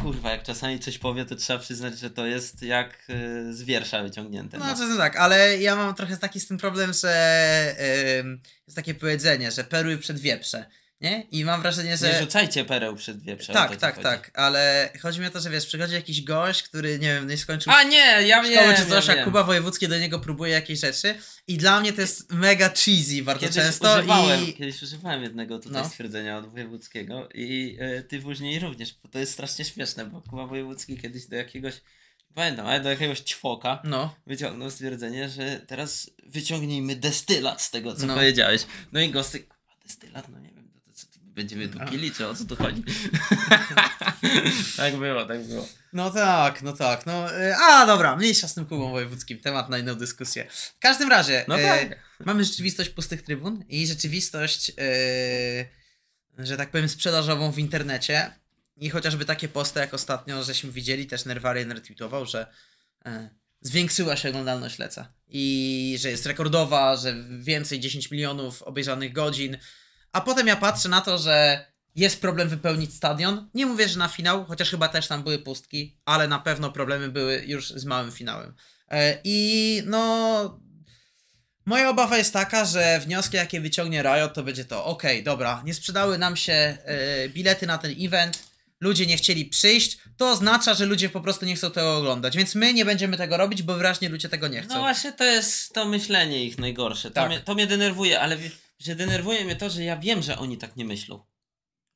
kurwa, jak czasami coś powie, to trzeba przyznać, że to jest jak y, z wiersza wyciągnięte. No, no. czasem tak, ale ja mam trochę taki z tym problem, że y, jest takie powiedzenie, że perły przed wieprze. Nie? I mam wrażenie, że. Nie rzucajcie pereł przed wieprzem. Tak, tak, chodzi. tak. Ale chodzi mi o to, że wiesz, przychodzi jakiś gość, który nie wiem, nie skończył. A nie, ja mnie wiem. czy coś, ja Kuba Wojewódzki do niego próbuje jakieś rzeczy. I dla mnie to jest mega cheesy bardzo kiedyś często. Używałem, i... Kiedyś używałem jednego tutaj no. stwierdzenia od Wojewódzkiego i e, ty później również, bo to jest strasznie śmieszne, bo Kuba Wojewódzki kiedyś do jakiegoś pamiętam, ale do jakiegoś ćwoka no. wyciągnął stwierdzenie, że teraz wyciągnijmy destylat z tego, co no. powiedziałeś. No i gosty, destylat, no nie będziemy tu pili, czy o co tu chodzi? tak było, tak było. No tak, no tak. No, y, a dobra, mniejsza z tym kubą wojewódzkim, temat na inną dyskusję. W każdym razie, no y, tak. e, mamy rzeczywistość pustych trybun i rzeczywistość, e, że tak powiem, sprzedażową w internecie. I chociażby takie posty, jak ostatnio żeśmy widzieli, też Nerwarian retweetował, że e, zwiększyła się oglądalność Leca. I że jest rekordowa, że więcej 10 milionów obejrzanych godzin, a potem ja patrzę na to, że jest problem wypełnić stadion. Nie mówię, że na finał, chociaż chyba też tam były pustki, ale na pewno problemy były już z małym finałem. E, I no. Moja obawa jest taka, że wnioski, jakie wyciągnie Riot, to będzie to: okej, okay, dobra, nie sprzedały nam się e, bilety na ten event, ludzie nie chcieli przyjść, to oznacza, że ludzie po prostu nie chcą tego oglądać. Więc my nie będziemy tego robić, bo wyraźnie ludzie tego nie chcą. No właśnie, to jest to myślenie ich najgorsze. To, tak. mnie, to mnie denerwuje, ale że denerwuje mnie to, że ja wiem, że oni tak nie myślą.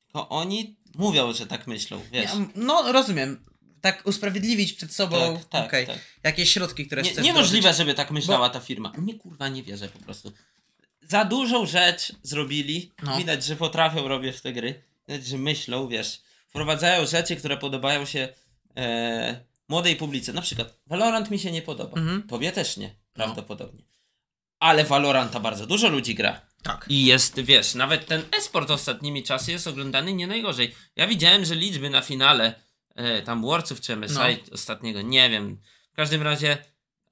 Tylko oni mówią, że tak myślą, wiesz. Ja, no, rozumiem. Tak usprawiedliwić przed sobą tak, tak, okay. tak. jakieś środki, które nie, chcesz Niemożliwe, zrobić. żeby tak myślała Bo... ta firma. Nie, kurwa, nie wierzę po prostu. Za dużą rzecz zrobili. No. Widać, że potrafią robić te gry. Widać, że myślą, wiesz. Wprowadzają rzeczy, które podobają się e, młodej publice. Na przykład Valorant mi się nie podoba. Mhm. Tobie też nie, no. prawdopodobnie. No. Ale Valoranta bardzo dużo ludzi gra. Tak. I jest, wiesz, nawet ten esport ostatnimi czasy jest oglądany nie najgorzej. Ja widziałem, że liczby na finale e, tam Warców czy MSI no. ostatniego, nie wiem. W każdym razie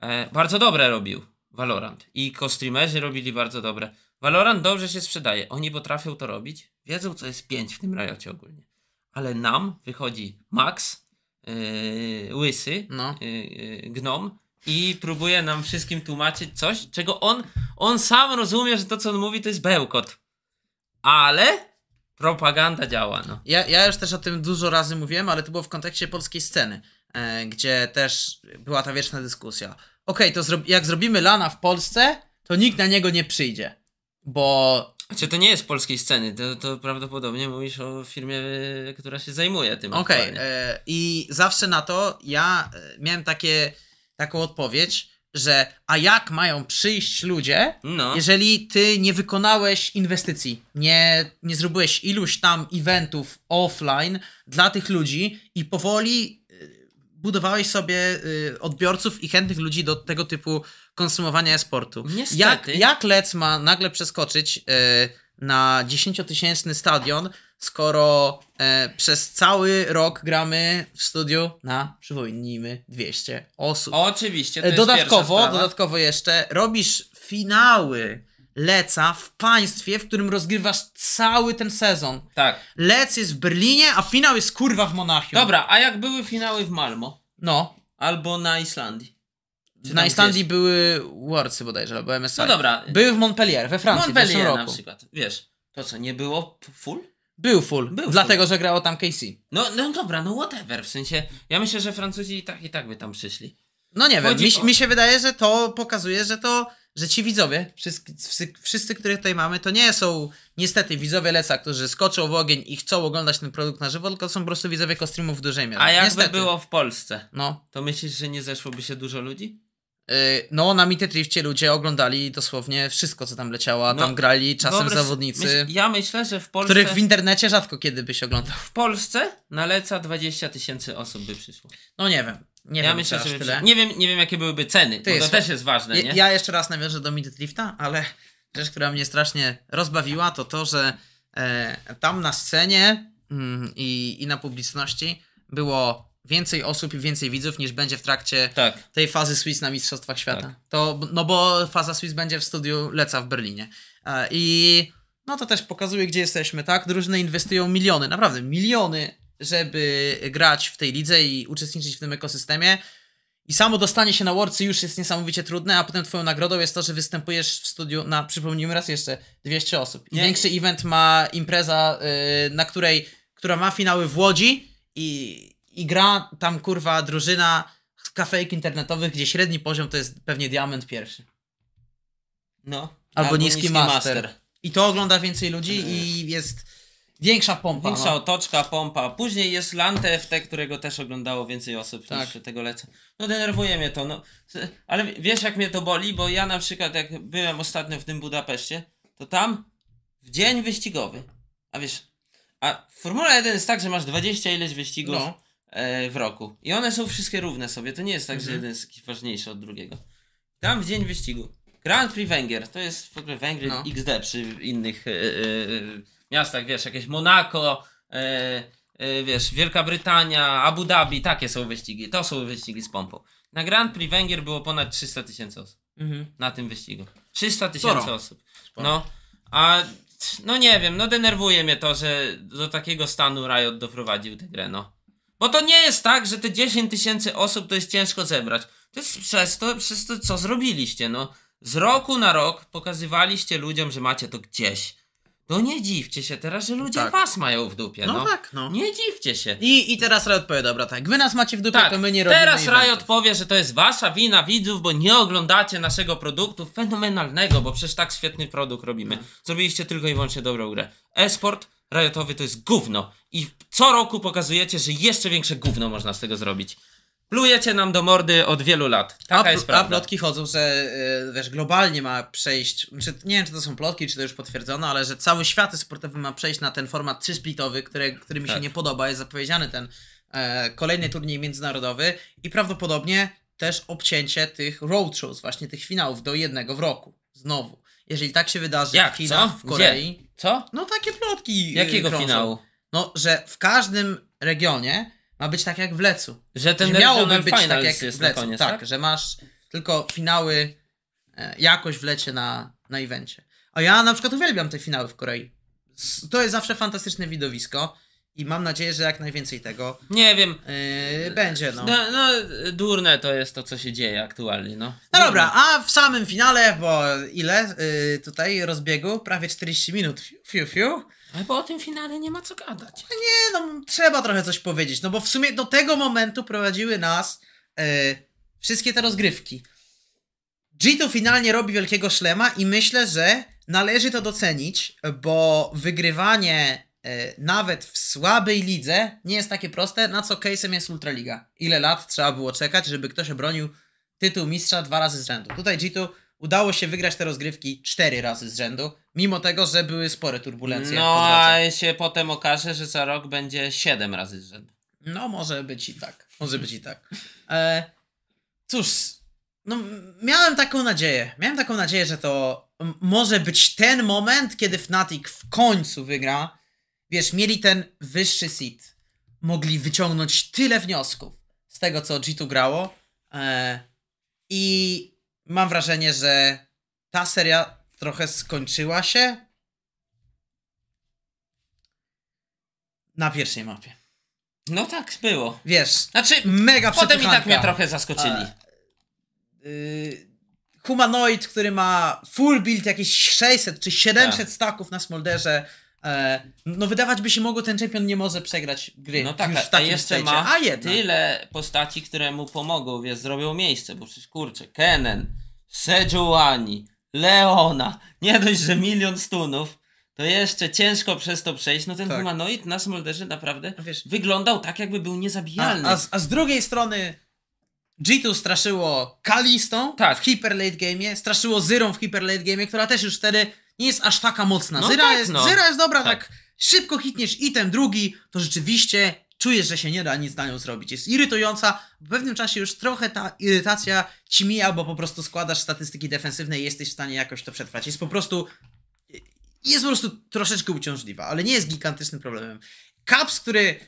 e, bardzo dobre robił Valorant. I kostreamerzy robili bardzo dobre. Valorant dobrze się sprzedaje. Oni potrafią to robić. Wiedzą, co jest 5 w tym rajocie ogólnie. Ale nam wychodzi Max, e, Łysy, no. E, e, Gnom, i próbuje nam wszystkim tłumaczyć coś, czego on, on sam rozumie, że to, co on mówi, to jest bełkot. Ale propaganda działa, no. Ja, ja już też o tym dużo razy mówiłem, ale to było w kontekście polskiej sceny, e, gdzie też była ta wieczna dyskusja. Okej, okay, to zro jak zrobimy lana w Polsce, to nikt na niego nie przyjdzie, bo... Znaczy, to nie jest polskiej sceny, to, to prawdopodobnie mówisz o firmie, która się zajmuje tym. Okej, okay, e, i zawsze na to ja e, miałem takie taką odpowiedź, że a jak mają przyjść ludzie, no. jeżeli ty nie wykonałeś inwestycji, nie, nie zrobiłeś iluś tam eventów offline dla tych ludzi i powoli y, budowałeś sobie y, odbiorców i chętnych ludzi do tego typu konsumowania sportu. Niestety. Jak, jak Lec ma nagle przeskoczyć y, na 10-tysięczny stadion, skoro e, przez cały rok gramy w studiu na, przypomnijmy, 200 osób. Oczywiście, to e, Dodatkowo, jest dodatkowo jeszcze robisz finały Leca w państwie, w którym rozgrywasz cały ten sezon. Tak. Lec jest w Berlinie, a finał jest kurwa w Monachium. Dobra, a jak były finały w Malmo? No. Albo na Islandii. Czy na Islandii gdzieś? były Worcy bodajże, albo MSI. No dobra. Były w Montpellier, we Francji Montpellier w roku. na przykład, wiesz. To co, nie było full? Był full, Był dlatego full. że grało tam Casey. No, no dobra, no whatever, w sensie, ja myślę, że Francuzi i tak, i tak by tam przyszli. No nie Chodzi wiem, mi, o... mi, się wydaje, że to pokazuje, że to, że ci widzowie, wszyscy, wszyscy, których tutaj mamy, to nie są niestety widzowie Leca, którzy skoczą w ogień i chcą oglądać ten produkt na żywo, tylko są po prostu widzowie kostreamów w dużej mierze. A jakby niestety. było w Polsce, no. to myślisz, że nie zeszłoby się dużo ludzi? Y, no, na mitetrifcie ludzie oglądali dosłownie wszystko, co tam leciało, a no, tam grali czasem zawodnicy. Myśl, ja myślę, że w Polsce. Których w internecie rzadko kiedy byś oglądał. W Polsce naleca 20 tysięcy osób by przyszło. No nie wiem. Nie ja wiem, myślę, że tyle. Nie wiem, nie wiem, jakie byłyby ceny, Ty bo to też jest ważne. Ja, ja, jeszcze raz nawiążę do mitetrifta ale rzecz, która mnie strasznie rozbawiła, to to, że e, tam na scenie mm, i, i na publiczności było więcej osób i więcej widzów niż będzie w trakcie tak. tej fazy Swiss na Mistrzostwach Świata. Tak. To, no bo faza Swiss będzie w studiu Leca w Berlinie. E, I no to też pokazuje, gdzie jesteśmy, tak? Drużyny inwestują miliony, naprawdę miliony, żeby grać w tej lidze i uczestniczyć w tym ekosystemie. I samo dostanie się na Worldsy już jest niesamowicie trudne, a potem twoją nagrodą jest to, że występujesz w studiu na, przypomnijmy raz jeszcze, 200 osób. I większy event ma impreza, yy, na której, która ma finały w Łodzi i i gra tam kurwa drużyna z kafejk internetowych, gdzie średni poziom to jest pewnie diament pierwszy. No. Albo, albo niski, niski master. master. I to ogląda więcej ludzi yy. i jest większa pompa. No. Większa no. otoczka, pompa. Później jest Lante FT, którego też oglądało więcej osób tak. niż tego lecę. No denerwuje mnie to. No. Ale wiesz jak mnie to boli, bo ja na przykład jak byłem ostatnio w tym Budapeszcie, to tam w dzień wyścigowy. A wiesz, a Formuła 1 jest tak, że masz 20 ileś wyścigów. No. E, w roku. I one są wszystkie równe sobie. To nie jest tak, mhm. że jeden jest jakiś ważniejszy od drugiego. Tam w dzień wyścigu. Grand Prix Węgier. To jest w ogóle Węgry no. XD przy innych yy, miastach, wiesz, jakieś Monako, yy, wiesz, Wielka Brytania, Abu Dhabi, takie są wyścigi. To są wyścigi z pompą. Na Grand Prix Węgier było ponad 300 tysięcy osób. Mhm. Na tym wyścigu. 300 tysięcy osób. Sporo. No, a no nie wiem, no denerwuje mnie to, że do takiego stanu Riot doprowadził tę grę, no. Bo to nie jest tak, że te 10 tysięcy osób to jest ciężko zebrać. To jest przez to, przez to, co zrobiliście, no. Z roku na rok pokazywaliście ludziom, że macie to gdzieś. No nie dziwcie się teraz, że ludzie tak. was mają w dupie. No, no, tak, no. Nie dziwcie się. I, I teraz Riot powie, dobra, tak, wy nas macie w dupie, tak. to my nie robimy Teraz eventów. powie, że to jest wasza wina widzów, bo nie oglądacie naszego produktu fenomenalnego, bo przecież tak świetny produkt robimy. No. Zrobiliście tylko i wyłącznie dobrą grę. Esport Riotowy to jest gówno. I co roku pokazujecie, że jeszcze większe gówno można z tego zrobić. Plujecie nam do mordy od wielu lat. Taka a, jest prawda. A plotki chodzą, że yy, wiesz, globalnie ma przejść, czy, znaczy, nie wiem czy to są plotki, czy to już potwierdzono, ale że cały świat sportowy ma przejść na ten format trisplitowy, który, który mi tak. się nie podoba, jest zapowiedziany ten e, kolejny turniej międzynarodowy i prawdopodobnie też obcięcie tych roadshows, właśnie tych finałów do jednego w roku. Znowu jeżeli tak się wydarzy Jak, w Chinach, co? w Korei. Gdzie? Co? No takie plotki. Y, Jakiego krążą. finału? No, że w każdym regionie ma być tak jak w Lecu. Że ten że miałoby być tak jak w Lecu. Koniec, tak, tak, że masz tylko finały e, jakoś w lecie na, na evencie. A ja na przykład uwielbiam te finały w Korei. To jest zawsze fantastyczne widowisko. I mam nadzieję, że jak najwięcej tego. Nie wiem. Yy, będzie, no. no. no. durne to jest to, co się dzieje aktualnie, no. No dobra, a w samym finale, bo ile yy, tutaj rozbiegu? Prawie 40 minut. Fiu, fiu. Ale bo o tym finale nie ma co gadać. No nie, no trzeba trochę coś powiedzieć, no bo w sumie do tego momentu prowadziły nas yy, wszystkie te rozgrywki. G to finalnie robi wielkiego szlema i myślę, że należy to docenić, bo wygrywanie E, nawet w słabej lidze nie jest takie proste, na co case'em jest Ultraliga. Ile lat trzeba było czekać, żeby ktoś obronił tytuł mistrza dwa razy z rzędu. Tutaj G2 udało się wygrać te rozgrywki cztery razy z rzędu, mimo tego, że były spore turbulencje. No, a się potem okaże, że za rok będzie siedem razy z rzędu. No, może być i tak. Może być i tak. E, cóż, no, miałem taką nadzieję. Miałem taką nadzieję, że to może być ten moment, kiedy Fnatic w końcu wygra Wiesz, mieli ten wyższy seed. Mogli wyciągnąć tyle wniosków z tego, co G2 grało. E, I mam wrażenie, że ta seria trochę skończyła się na pierwszej mapie. No tak, było. Wiesz, znaczy mega Potem i tak mnie trochę zaskoczyli. A, e, y, humanoid, który ma full build jakieś 600 czy 700 tak. staków na smolderze, E, no wydawać by się mogło, ten czempion nie może przegrać gry. No tak, a jeszcze stajcie. ma a tyle postaci, które mu pomogą, więc zrobią miejsce, bo przecież kurczę, Kenen, Sejuani, Leona, nie dość, że milion stunów, to jeszcze ciężko przez to przejść. No ten tak. humanoid na Smolderze naprawdę Wiesz, wyglądał tak, jakby był niezabijalny. A, a, z, a z drugiej strony G2 straszyło Kalistą tak. w Hyper Late Game, straszyło Zyrą w Hyper Late Game, która też już wtedy nie jest aż taka mocna. No Zyra, tak, jest, no. Zyra jest dobra, tak. tak szybko hitniesz item drugi, to rzeczywiście czujesz, że się nie da nic na nią zrobić. Jest irytująca, w pewnym czasie już trochę ta irytacja ci mija, bo po prostu składasz statystyki defensywne i jesteś w stanie jakoś to przetrwać. Jest po prostu... Jest po prostu troszeczkę uciążliwa, ale nie jest gigantycznym problemem. Caps, który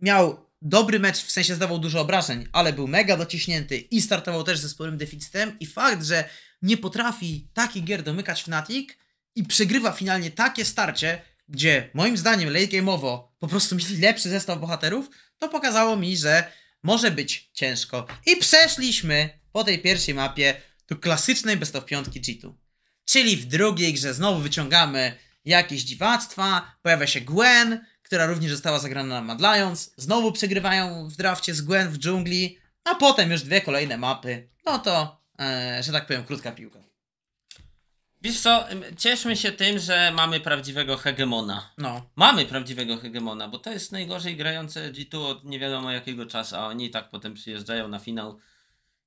miał dobry mecz, w sensie zdawał dużo obrażeń, ale był mega dociśnięty i startował też ze sporym deficytem i fakt, że nie potrafi takich gier domykać Fnatic i przegrywa finalnie takie starcie, gdzie moim zdaniem late game'owo po prostu mieli lepszy zestaw bohaterów, to pokazało mi, że może być ciężko. I przeszliśmy po tej pierwszej mapie do klasycznej best of piątki g Czyli w drugiej grze znowu wyciągamy jakieś dziwactwa, pojawia się Gwen, która również została zagrana na Mad Lions, znowu przegrywają w drafcie z Gwen w dżungli, a potem już dwie kolejne mapy. No to E, że tak powiem, krótka piłka. Wiesz co, cieszmy się tym, że mamy prawdziwego hegemona. No. Mamy prawdziwego hegemona, bo to jest najgorzej grające G2 od nie wiadomo jakiego czasu, a oni i tak potem przyjeżdżają na finał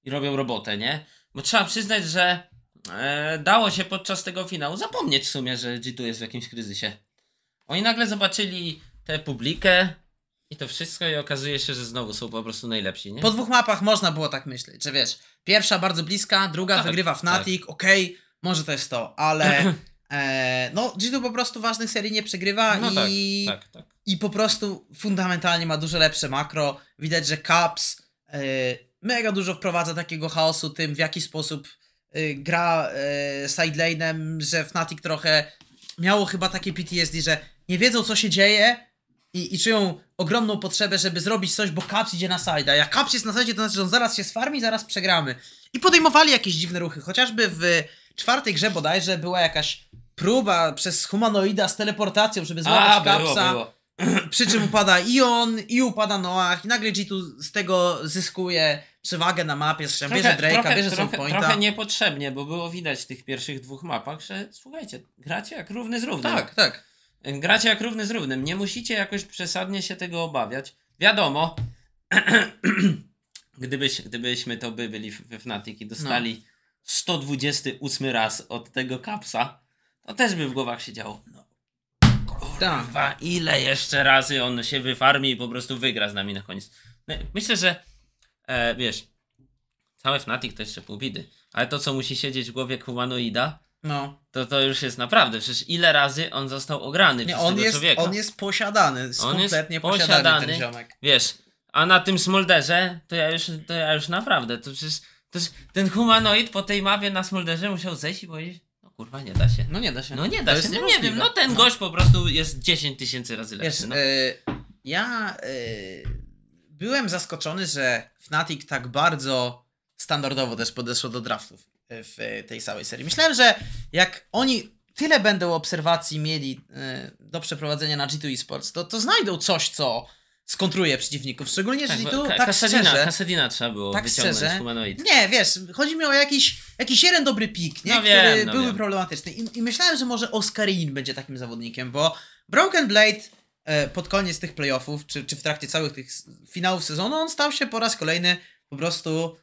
i robią robotę, nie? Bo trzeba przyznać, że e, dało się podczas tego finału zapomnieć w sumie, że G2 jest w jakimś kryzysie. Oni nagle zobaczyli tę publikę, i to wszystko i okazuje się, że znowu są po prostu najlepsi, nie? Po dwóch mapach można było tak myśleć, że wiesz, pierwsza bardzo bliska, druga tak, wygrywa tak. Fnatic, tak. okej, okay, może to jest to, ale e, no G2 po prostu ważnych serii nie przegrywa no i, tak, tak, tak, i po prostu fundamentalnie ma dużo lepsze makro. Widać, że Caps e, mega dużo wprowadza takiego chaosu tym, w jaki sposób e, gra e, sidelanem, że Fnatic trochę miało chyba takie PTSD, że nie wiedzą co się dzieje, i, i czują ogromną potrzebę, żeby zrobić coś, bo Caps idzie na side. A jak Caps jest na side, to znaczy, że on zaraz się sfarmi, zaraz przegramy. I podejmowali jakieś dziwne ruchy. Chociażby w czwartej grze bodajże była jakaś próba przez humanoida z teleportacją, żeby złapać Capsa. Przy czym upada i on, i upada Noah, i nagle G2 z tego zyskuje przewagę na mapie, zresztą bierze Drake'a, trochę, bierze trochę, Pointa. Trochę niepotrzebnie, bo było widać w tych pierwszych dwóch mapach, że słuchajcie, gracie jak równy z równym. Tak, tak. Gracie jak równy z równym. Nie musicie jakoś przesadnie się tego obawiać. Wiadomo, gdybyś, gdybyśmy to by byli we Fnatic i dostali no. 128 raz od tego kapsa, to też by w głowach się działo. No. Kurwa, tak. ile jeszcze razy on się wyfarmi i po prostu wygra z nami na koniec. No, myślę, że e, wiesz, całe Fnatic to jeszcze pół bidy, ale to co musi siedzieć w głowie humanoida, no. To, to już jest naprawdę, przecież ile razy on został ograny Nie, przez on tego jest, człowieka. On jest posiadany, jest on kompletnie jest posiadany, posiadany ten Wiesz, a na tym Smolderze, to ja już, to ja już naprawdę, to przecież, to przecież ten humanoid po tej mawie na Smolderze musiał zejść i powiedzieć, no kurwa, nie da się. No nie da się. No nie da to się, no nie wiem, no ten no. gość po prostu jest 10 tysięcy razy lepszy. Wiesz, no. yy, ja yy, byłem zaskoczony, że Fnatic tak bardzo standardowo też podeszło do draftów w tej całej serii. Myślałem, że jak oni tyle będą obserwacji mieli y, do przeprowadzenia na G2 Esports, to, to znajdą coś, co skontruje przeciwników, szczególnie, że tak, tu tak Kasadina, szczerze... Kasadina trzeba było tak wyciągnąć szczerze, humanoid. Nie, wiesz, chodzi mi o jakiś, jakiś jeden dobry pik, nie? No wiem, który no byłby wiem. problematyczny. I, I, myślałem, że może Oscarin będzie takim zawodnikiem, bo Broken Blade e, pod koniec tych playoffów, czy, czy w trakcie całych tych finałów sezonu, on stał się po raz kolejny po prostu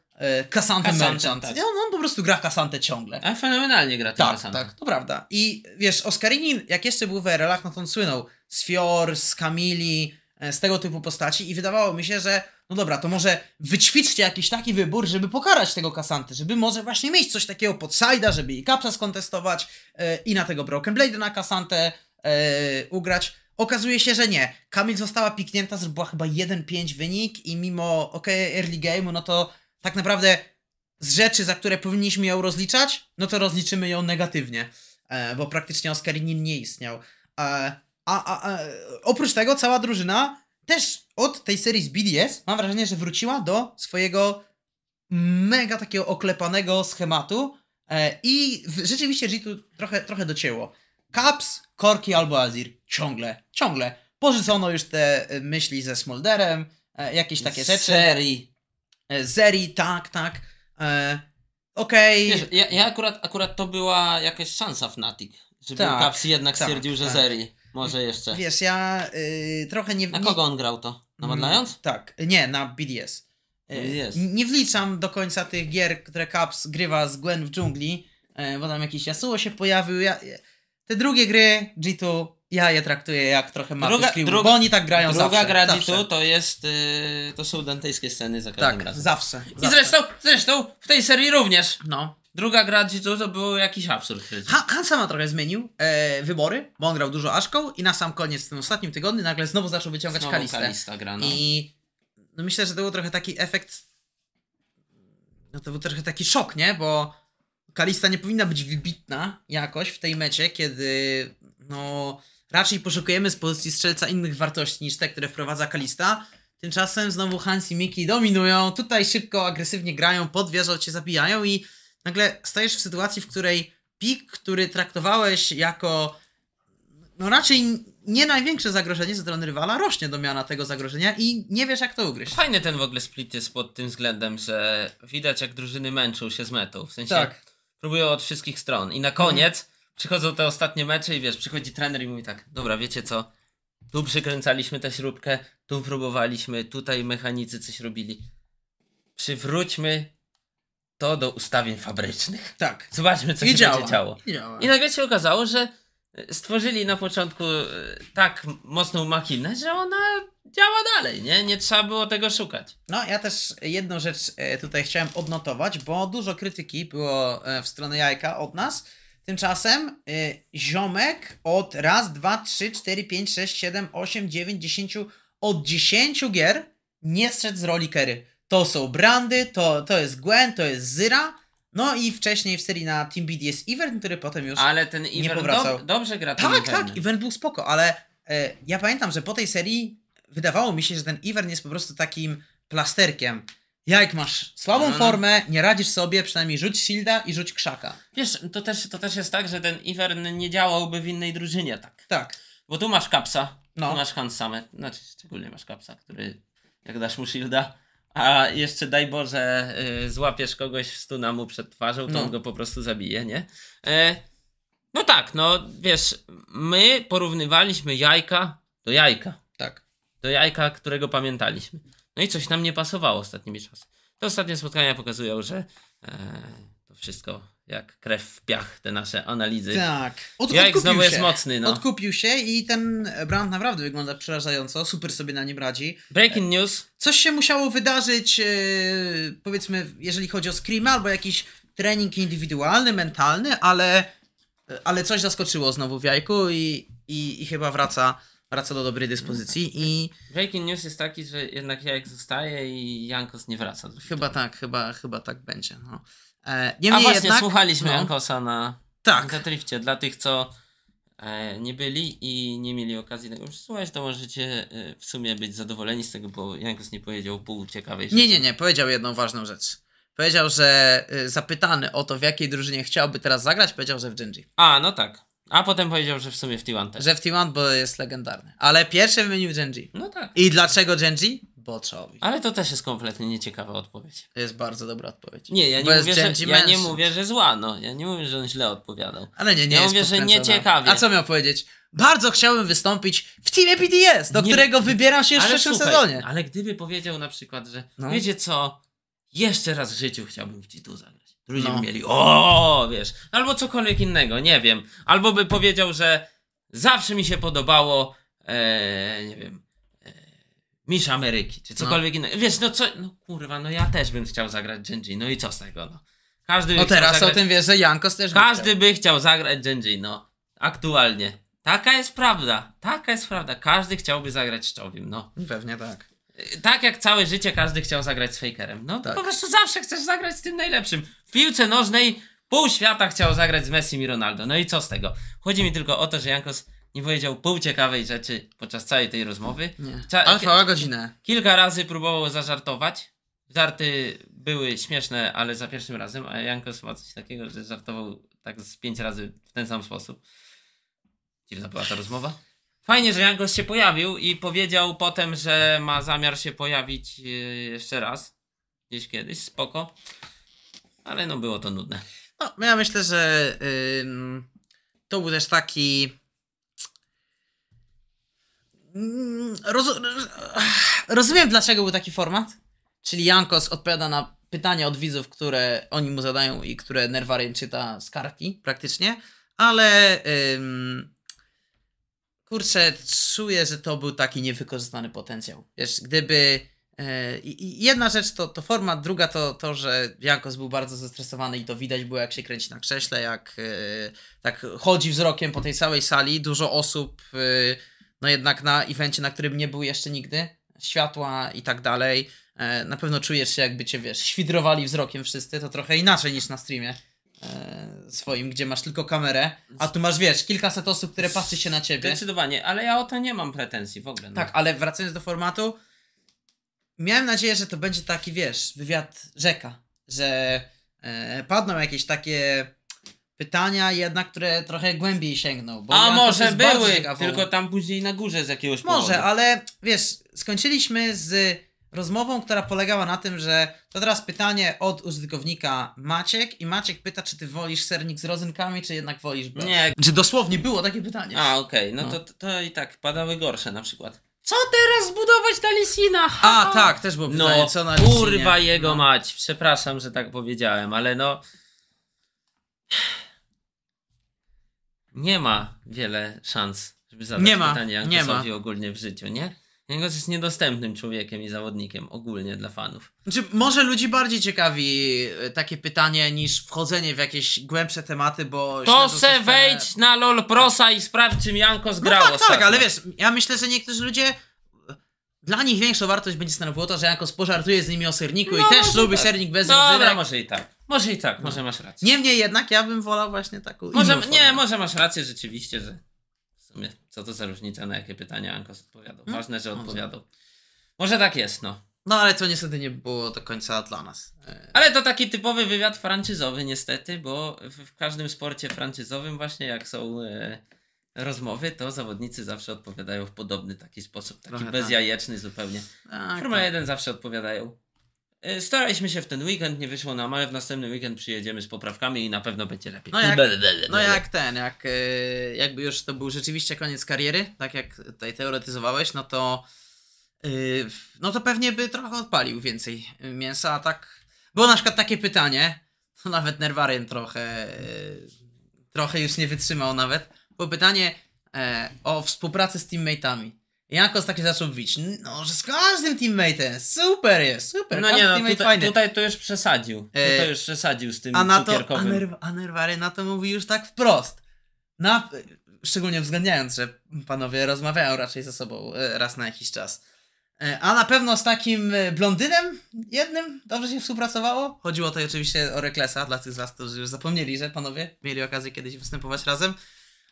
Kasantę e, Merchant. Tak. on, on, po prostu gra Kasantę ciągle. A fenomenalnie gra tak, Kasantę. Tak, to prawda. I wiesz, Oscarini, jak jeszcze był w RL-ach, no to on słynął z Fior, z Kamili, e, z tego typu postaci i wydawało mi się, że no dobra, to może wyćwiczcie jakiś taki wybór, żeby pokarać tego Kasantę, żeby może właśnie mieć coś takiego pod Sajda, żeby i Kapsa skontestować e, i na tego Broken Blade na Kasantę ugrać. Okazuje się, że nie. Kamil została piknięta, zrobiła chyba 1-5 wynik i mimo ok, early game'u, no to tak naprawdę z rzeczy, za które powinniśmy ją rozliczać, no to rozliczymy ją negatywnie, e, bo praktycznie Oscarinin nie istniał. E, a, a, a e, oprócz tego cała drużyna też od tej serii z BDS mam wrażenie, że wróciła do swojego mega takiego oklepanego schematu i rzeczywiście G tu trochę, trochę docięło. Caps, Korki albo Azir. Ciągle, ciągle. Porzucono już te myśli ze Smolderem, jakieś takie rzeczy. Serii. E, Zeri, tak, tak. E, Okej. Okay. Ja, ja, akurat, akurat to była jakaś szansa Fnatic, żeby tak, Caps jednak tak, stwierdził, że tak. Zeri. Może jeszcze. Wiesz, ja y, trochę nie... Na kogo on grał to? Na mm, Badlands? Tak, nie, na BDS. E, BDS. nie wliczam do końca tych gier, które Caps grywa z Gwen w dżungli, y, bo tam jakiś Yasuo się pojawił. Ja... te drugie gry G2 ja je traktuję jak trochę mapy druga, druga, bo oni tak grają druga zawsze. Druga Graditu to jest, yy, to są dantejskie sceny za każdym tak, razem. zawsze. I zawsze. zresztą, zresztą w tej serii również. No. Druga gra to był jakiś absurd. Ha, Han sama trochę zmienił e, wybory, bo on grał dużo Aszką i na sam koniec w tym ostatnim tygodniu nagle znowu zaczął wyciągać znowu kalistę. Kalista gra, no. I no myślę, że to był trochę taki efekt, no to był trochę taki szok, nie? Bo kalista nie powinna być wybitna jakoś w tej mecie, kiedy no Raczej poszukujemy z pozycji strzelca innych wartości niż te, które wprowadza Kalista. Tymczasem znowu Hans i Miki dominują, tutaj szybko, agresywnie grają, podwieżą cię, zabijają i nagle stajesz w sytuacji, w której pik, który traktowałeś jako no raczej nie największe zagrożenie ze strony rywala, rośnie do miana tego zagrożenia i nie wiesz jak to ugryźć. Fajny ten w ogóle split jest pod tym względem, że widać jak drużyny męczą się z metą, w sensie tak. próbują od wszystkich stron i na koniec przychodzą te ostatnie mecze i wiesz, przychodzi trener i mówi tak, dobra, wiecie co, tu przykręcaliśmy tę śrubkę, tu próbowaliśmy, tutaj mechanicy coś robili. Przywróćmy to do ustawień fabrycznych. Tak. Zobaczmy, co I się działa. będzie działo. I, I nagle się okazało, że e, stworzyli na początku e, tak mocną machinę, że ona działa dalej, nie? Nie trzeba było tego szukać. No, ja też jedną rzecz e, tutaj chciałem odnotować, bo dużo krytyki było w stronę jajka od nas, Tymczasem y, ziomek od raz, dwa, trzy, cztery, pięć, sześć, siedem, osiem, dziewięć, dziesięciu od dziesięciu gier nie zszedł z roli Kerry. To są Brandy, to, to jest Gwen, to jest Zyra, no i wcześniej w serii na Team BD jest Ivern, który potem już Ale ten Ivern nie powracał. Dob dobrze gra Tak, Ivern. tak, Ivern był spoko, ale e, ja pamiętam, że po tej serii wydawało mi się, że ten Ivern jest po prostu takim plasterkiem. Jak masz słabą no, no. formę, nie radzisz sobie, przynajmniej rzuć Silda i rzuć krzaka. Wiesz, to też, to też jest tak, że ten Ivern nie działałby w innej drużynie tak. Tak. Bo tu masz kapsa, no. tu masz Hansamet, znaczy szczególnie masz kapsa, który jak dasz mu Silda, a jeszcze daj Boże y, złapiesz kogoś, w mu przed twarzą, to no. on go po prostu zabije, nie? E, no tak, no wiesz, my porównywaliśmy jajka do jajka. Tak. Do jajka, którego pamiętaliśmy. No i coś nam nie pasowało ostatnimi czasy. Te ostatnie spotkania pokazują, że e, to wszystko jak krew w piach, te nasze analizy. Tak. Od, Jajek znowu się. jest mocny, no. Odkupił się i ten brand naprawdę wygląda przerażająco, super sobie na nim radzi. Breaking news. Coś się musiało wydarzyć, e, powiedzmy, jeżeli chodzi o screamy, albo jakiś trening indywidualny, mentalny, ale, e, ale coś zaskoczyło znowu w jajku i, i, i chyba wraca wraca do dobrej dyspozycji no tak. i... Breaking news jest taki, że jednak Jajek zostaje i Jankos nie wraca. Do chyba tak, chyba, chyba tak będzie. No. E, A właśnie, jednak, słuchaliśmy no, Jankosa na, tak. na Dla tych, co e, nie byli i nie mieli okazji tego przesłuchać, to możecie e, w sumie być zadowoleni z tego, bo Jankos nie powiedział pół ciekawej rzeczy. Nie, nie, nie, powiedział jedną ważną rzecz. Powiedział, że e, zapytany o to, w jakiej drużynie chciałby teraz zagrać, powiedział, że w Gingy. A, no tak. A potem powiedział, że w sumie w T1 też. Że w T1, bo jest legendarny. Ale pierwszy wymienił Genji. No tak. I dlaczego Genji? Bo Boczowi. Ale to też jest kompletnie nieciekawa odpowiedź. To jest bardzo dobra odpowiedź. Nie, ja nie, mówię że, ja nie mówię, że zła, no. Ja nie mówię, że on źle odpowiadał. Ale nie, nie Ja jest mówię, że nieciekawie. A co miał powiedzieć? Bardzo chciałbym wystąpić w teamie BTS, do nie, którego wybieram się już w przyszłym słuchaj, sezonie. Ale gdyby powiedział na przykład, że no. wiecie co, jeszcze raz w życiu chciałbym w G2 zagrać. Ludzie no. by mieli, o, wiesz, albo cokolwiek innego, nie wiem. Albo by powiedział, że zawsze mi się podobało, e, nie wiem, e, Misz Ameryki, czy no. cokolwiek no. innego. Wiesz, no co, no kurwa, no ja też bym chciał zagrać Genji, no i co z tego, no. Każdy no teraz zagrać... o tym wiesz, że Jankos też Każdy by chciał zagrać Genji, no. Aktualnie. Taka jest prawda. Taka jest prawda. Każdy chciałby zagrać Szczowim, no. Pewnie tak tak jak całe życie każdy chciał zagrać z fakerem. No tak. po prostu zawsze chcesz zagrać z tym najlepszym. W piłce nożnej pół świata chciał zagrać z Messi i Ronaldo. No i co z tego? Chodzi mi tylko o to, że Jankos nie powiedział pół ciekawej rzeczy podczas całej tej rozmowy. Nie. Cza- Ale Kilka razy próbował zażartować. Żarty były śmieszne, ale za pierwszym razem, a Jankos ma coś takiego, że żartował tak z pięć razy w ten sam sposób. Dziwna była ta rozmowa. Fajnie, że Jankos się pojawił i powiedział potem, że ma zamiar się pojawić e, jeszcze raz. Gdzieś kiedyś, spoko. Ale no było to nudne. No, ja myślę, że to był też taki mm, Roz, rozumiem, dlaczego był taki format. Czyli Jankos odpowiada na pytania od widzów, które oni mu zadają i które Nerwarian czyta z kartki praktycznie, ale kurczę, czuję, że to był taki niewykorzystany potencjał. Wiesz, gdyby e, jedna rzecz to, to forma, druga to to, że Jankos był bardzo zestresowany i to widać było, jak się kręci na krześle, jak e, tak chodzi wzrokiem po tej całej sali. Dużo osób, e, no jednak na evencie, na którym nie był jeszcze nigdy, światła i tak dalej. Na pewno czujesz się, jakby cię wiesz, świdrowali wzrokiem wszyscy, to trochę inaczej niż na streamie. E, swoim, gdzie masz tylko kamerę, a tu masz, wiesz, kilkaset osób, które patrzy się na ciebie. Zdecydowanie, ale ja o to nie mam pretensji w ogóle. No. Tak, ale wracając do formatu, miałem nadzieję, że to będzie taki, wiesz, wywiad rzeka, że e, padną jakieś takie pytania jednak, które trochę głębiej sięgną. Bo a ja może były, tylko tam później na górze z jakiegoś powodu. Może, ale wiesz, skończyliśmy z rozmową, która polegała na tym, że to teraz pytanie od użytkownika Maciek i Maciek pyta, czy ty wolisz sernik z rozynkami, czy jednak wolisz bez. Nie. Czy dosłownie było takie pytanie? A, okej, okay. no, no. To, to i tak padały gorsze na przykład. Co teraz zbudować na Lisina? A, tak, też było no, pytanie, no, co na Lisinie. kurwa jego no. mać, przepraszam, że tak powiedziałem, ale no... Nie ma wiele szans, żeby zadać nie ma, pytanie nie ma. ogólnie w życiu, nie? Jęgos jest niedostępnym człowiekiem i zawodnikiem ogólnie dla fanów. Znaczy, może ludzi bardziej ciekawi e, takie pytanie niż wchodzenie w jakieś głębsze tematy, bo... To se systemę... wejdź na LOL Prosa i sprawdź, czym Janko no zgrał no tak, tak, ale wiesz, ja myślę, że niektórzy ludzie... E, dla nich większą wartość będzie stanowiło to, że Janko spożartuje z nimi o serniku no, i też lubi tak. sernik bez Dobra, rodzydek. może i tak. Może i tak, no. może masz rację. Niemniej jednak ja bym wolał właśnie taką może, Nie, formę. może masz rację rzeczywiście, że sumie co to za różnica, na jakie pytania Ankos odpowiadał. Hmm, Ważne, że odpowiadał. Może tak jest, no. No ale to niestety nie było do końca dla nas. E, ale to taki typowy wywiad franczyzowy niestety, bo w każdym sporcie franczyzowym właśnie jak są e, rozmowy, to zawodnicy zawsze odpowiadają w podobny taki sposób, taki Trochę tak. bezjajeczny zupełnie. Tak, Formuła tak. 1 zawsze odpowiadają E, staraliśmy się w ten weekend, nie wyszło nam, ale w następny weekend przyjedziemy z poprawkami i na pewno będzie lepiej. No jak, no jak ten, jak e, jakby już to był rzeczywiście koniec kariery, tak jak tutaj teoretyzowałeś, no to e, no to pewnie by trochę odpalił więcej mięsa, a tak było na przykład takie pytanie, to nawet Nerwaryn trochę trochę już nie wytrzymał nawet, było pytanie o współpracę z teammate'ami. Jankos taki zaczął bić, no, że z każdym teammate'em, super jest, super, No nie no, tutaj, tutaj to już przesadził, e... tutaj już przesadził z tym a na to, a, Nerw a Nerwary na to mówi już tak wprost, na, szczególnie uwzględniając, że panowie rozmawiają raczej ze sobą e, raz na jakiś czas. E, a na pewno z takim e, blondynem jednym dobrze się współpracowało. Chodziło tutaj oczywiście o Reklesa, dla tych z was, którzy już zapomnieli, że panowie mieli okazję kiedyś występować razem.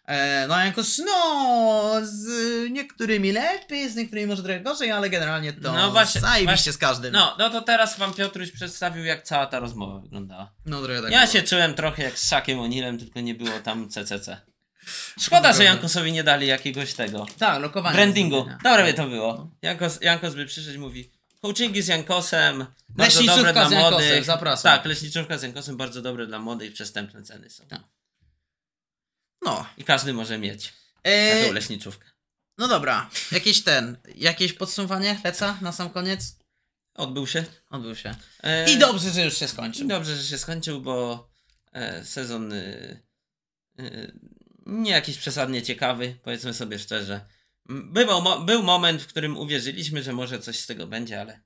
E, no jakoś, no, z niektórymi lepiej, z niektórymi może trochę gorzej, ale generalnie to no właśnie, zajebiście z każdym. No, no to teraz wam Piotruś przedstawił, jak cała ta rozmowa wyglądała. No trochę tak Ja było. się czułem trochę jak z Szakiem Onilem, tylko nie było tam CCC. No, Szkoda, że Jankosowi nie dali jakiegoś tego. Tak, lokowania. Brandingu. Dobre by to tak. było. Jankos, Jankos by przyszedł i mówi coachingi z Jankosem, bardzo dobre dla młodych. Jankosem, zapraszam. Tak, leśniczówka z Jankosem, bardzo dobre dla młodych, przestępne ceny są. Tak. No. I każdy może mieć eee... taką leśniczówkę. No dobra, jakiś ten, jakieś podsumowanie Leca na sam koniec? Odbył się. Odbył się. Eee... I dobrze, że już się skończył. Dobrze, że się skończył, bo e, sezon e, e, nie jakiś przesadnie ciekawy, powiedzmy sobie szczerze. Bywał, mo był moment, w którym uwierzyliśmy, że może coś z tego będzie, ale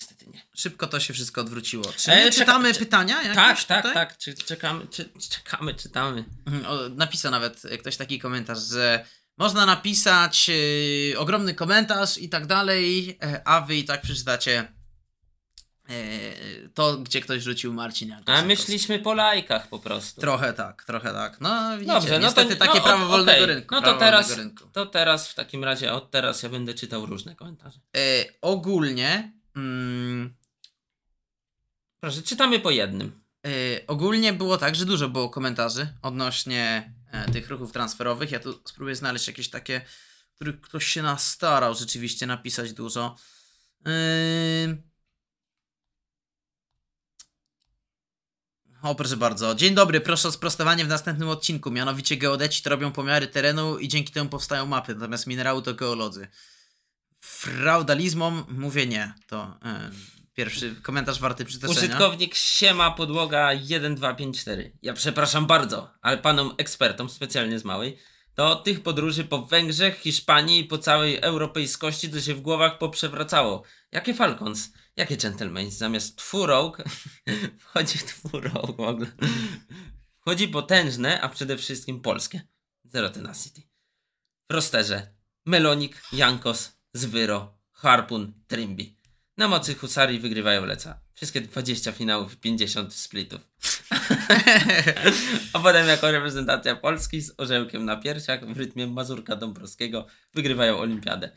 Niestety nie. Szybko to się wszystko odwróciło. Czy e, czytamy pytania? Jakieś tak, tak, tutaj? tak. Czy, czekamy, czy, czekamy, czytamy. Mhm, o, napisał nawet ktoś taki komentarz, że można napisać y, ogromny komentarz i tak dalej, e, a wy i tak przeczytacie y, to, gdzie ktoś rzucił Marcin. A myśliśmy po lajkach po prostu. Trochę tak, trochę tak. No widzicie, Dobrze, niestety no to, takie no, prawo wolnego rynku. No to teraz, to teraz w takim razie, od teraz ja będę czytał różne komentarze. Y, ogólnie Mm, proszę, czytamy po jednym. Yy, ogólnie było tak, że dużo było komentarzy odnośnie e, tych ruchów transferowych. Ja tu spróbuję znaleźć jakieś takie, których ktoś się nastarał rzeczywiście napisać dużo. Yy... O, proszę bardzo. Dzień dobry, proszę o sprostowanie w następnym odcinku. Mianowicie geodeci to robią pomiary terenu i dzięki temu powstają mapy, natomiast minerały to geolodzy fraudalizmom mówię nie. To e, pierwszy komentarz warty przytoczenia. Użytkownik siema podłoga 1254. Ja przepraszam bardzo, ale panom ekspertom, specjalnie z małej, to tych podróży po Węgrzech, Hiszpanii i po całej europejskości to się w głowach poprzewracało. Jakie Falcons? Jakie gentlemen? Zamiast twórok wchodzi twórok w ogóle. Wchodzi potężne, a przede wszystkim polskie. Zero Tenacity. rosterze Melonik, Jankos, Zwyro, Harpun, Trimby. Na mocy Husarii wygrywają Leca. Wszystkie 20 finałów 50 splitów. A potem jako reprezentacja Polski z orzełkiem na piersiach w rytmie Mazurka Dąbrowskiego wygrywają Olimpiadę.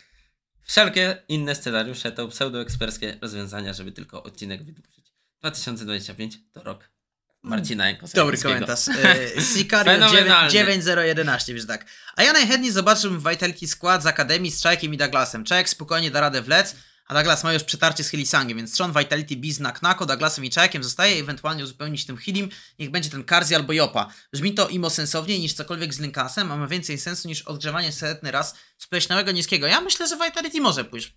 Wszelkie inne scenariusze to pseudoeksperckie rozwiązania, żeby tylko odcinek wydłużyć. 2025 to rok Marcina Dobry komentarz. E, Sicario 9011, wiesz tak. A ja najchętniej zobaczyłbym Wajtelki skład z Akademii z Czajkiem i Douglasem. Czajek spokojnie da radę wlec, a Douglas ma już przetarcie z Hillisangiem, więc Tron Vitality biz na Naknako, Douglasem i Czajkiem zostaje, ewentualnie uzupełnić tym Hillim, niech będzie ten Karzi albo Jopa. Brzmi to imo sensowniej niż cokolwiek z Linkasem, a ma więcej sensu niż odgrzewanie setny raz z spleśniałego niskiego. Ja myślę, że Vitality może pójść e,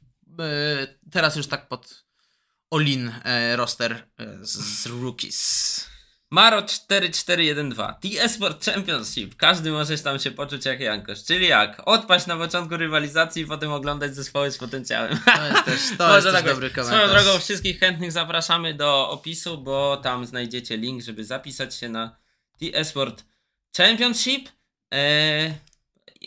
teraz już tak pod Olin e, roster z, z Rookies. Maro 4412. The Esport Championship. Każdy może tam się poczuć jak Jankosz. Czyli jak? Odpaść na początku rywalizacji i potem oglądać zespoły z potencjałem. To jest też, to jest też tak dobry komentarz. Swoją drogą wszystkich chętnych zapraszamy do opisu, bo tam znajdziecie link, żeby zapisać się na The Esport Championship. Eee,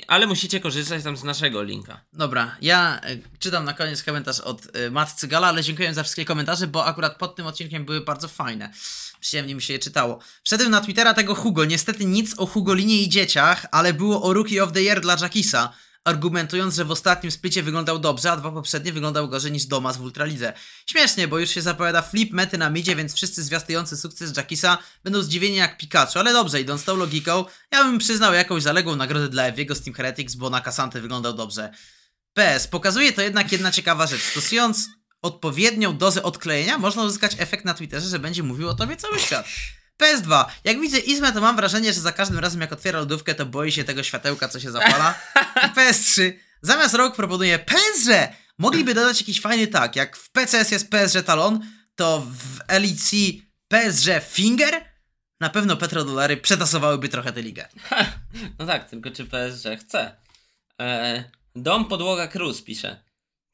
ale musicie korzystać tam z naszego linka. Dobra, ja e, czytam na koniec komentarz od e, Matcy Gala, ale dziękuję za wszystkie komentarze, bo akurat pod tym odcinkiem były bardzo fajne. Przyjemnie mi się je czytało. Wszedłem na Twittera tego Hugo, niestety nic o Hugolinie i dzieciach, ale było o Rookie of the Year dla Jackisa argumentując, że w ostatnim splicie wyglądał dobrze, a dwa poprzednie wyglądał gorzej niż Domas w Ultralidze. Śmiesznie, bo już się zapowiada flip mety na midzie, więc wszyscy zwiastujący sukces Jackisa będą zdziwieni jak Pikachu, ale dobrze, idąc tą logiką, ja bym przyznał jakąś zaległą nagrodę dla Ewiego z Team Heretics, bo na Kasante wyglądał dobrze. PS, pokazuje to jednak jedna ciekawa rzecz. Stosując odpowiednią dozę odklejenia, można uzyskać efekt na Twitterze, że będzie mówił o tobie cały świat. PS2. Jak widzę Izmę, to mam wrażenie, że za każdym razem jak otwiera lodówkę, to boi się tego światełka, co się zapala. I PS3. Zamiast rok proponuję PSR. Mogliby dodać jakiś fajny tak, jak w PCS jest PSR Talon, to w LEC PSR Finger? Na pewno petrodolary przetasowałyby trochę tę ligę. no tak, tylko czy PSR? chce? Eee, dom, podłoga, Cruz pisze.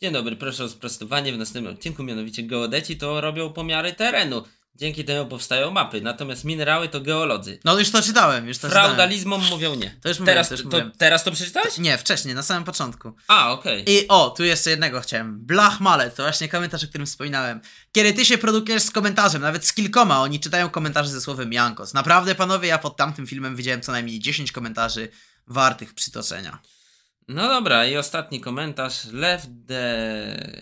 Dzień dobry, proszę o sprostowanie. W następnym odcinku mianowicie geodeci to robią pomiary terenu. Dzięki temu powstają mapy, natomiast minerały to geolodzy. No już to czytałem, już to Fraudalizmom czytałem. mówią nie. To już mówiłem, teraz, to, już to teraz to przeczytałeś? Nie, wcześniej, na samym początku. A, okej. Okay. I o, tu jeszcze jednego chciałem. Blach Malet, to właśnie komentarz, o którym wspominałem. Kiedy ty się produkujesz z komentarzem, nawet z kilkoma, oni czytają komentarze ze słowem Jankos. Naprawdę, panowie, ja pod tamtym filmem widziałem co najmniej 10 komentarzy wartych przytoczenia. No dobra, i ostatni komentarz. Lew de...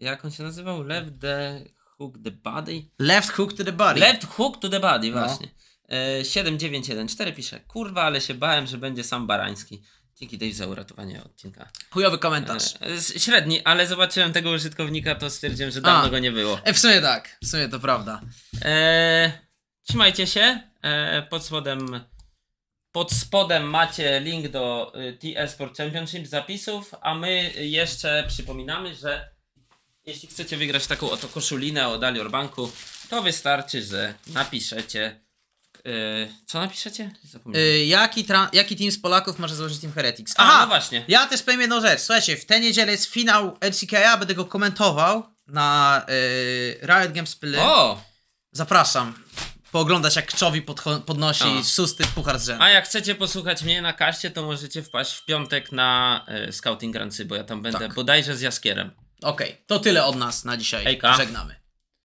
Jak on się nazywał? Lew de hook the body. Left hook to the body. Left hook to the body, no. właśnie. E, 7914 pisze, kurwa, ale się bałem, że będzie sam Barański. Dzięki Dave za uratowanie odcinka. Chujowy komentarz. E, średni, ale zobaczyłem tego użytkownika, to stwierdziłem, że dawno A. go nie było. E, w sumie tak, w sumie to prawda. E, trzymajcie się. E, pod spodem pod spodem macie link do y, TS Sport Championship zapisów, a my jeszcze przypominamy, że jeśli chcecie wygrać taką oto koszulinę od Alior Banku, to wystarczy, że napiszecie. Yy, co napiszecie? Yy, jaki, jaki team z Polaków może złożyć Team Heretics? Aha, A, no właśnie. Ja też powiem jedną rzecz. Słuchajcie, w tę niedzielę jest finał LCK, będę go komentował na yy, Riot Games O! Zapraszam pooglądać jak Czowi podnosi o. szósty puchar z rzędu. A jak chcecie posłuchać mnie na kaście, to możecie wpaść w piątek na Scouting Grancy, bo ja tam będę tak. bodajże z Jaskierem. Okej, okay, to tyle od nas na dzisiaj. Hejka. Żegnamy.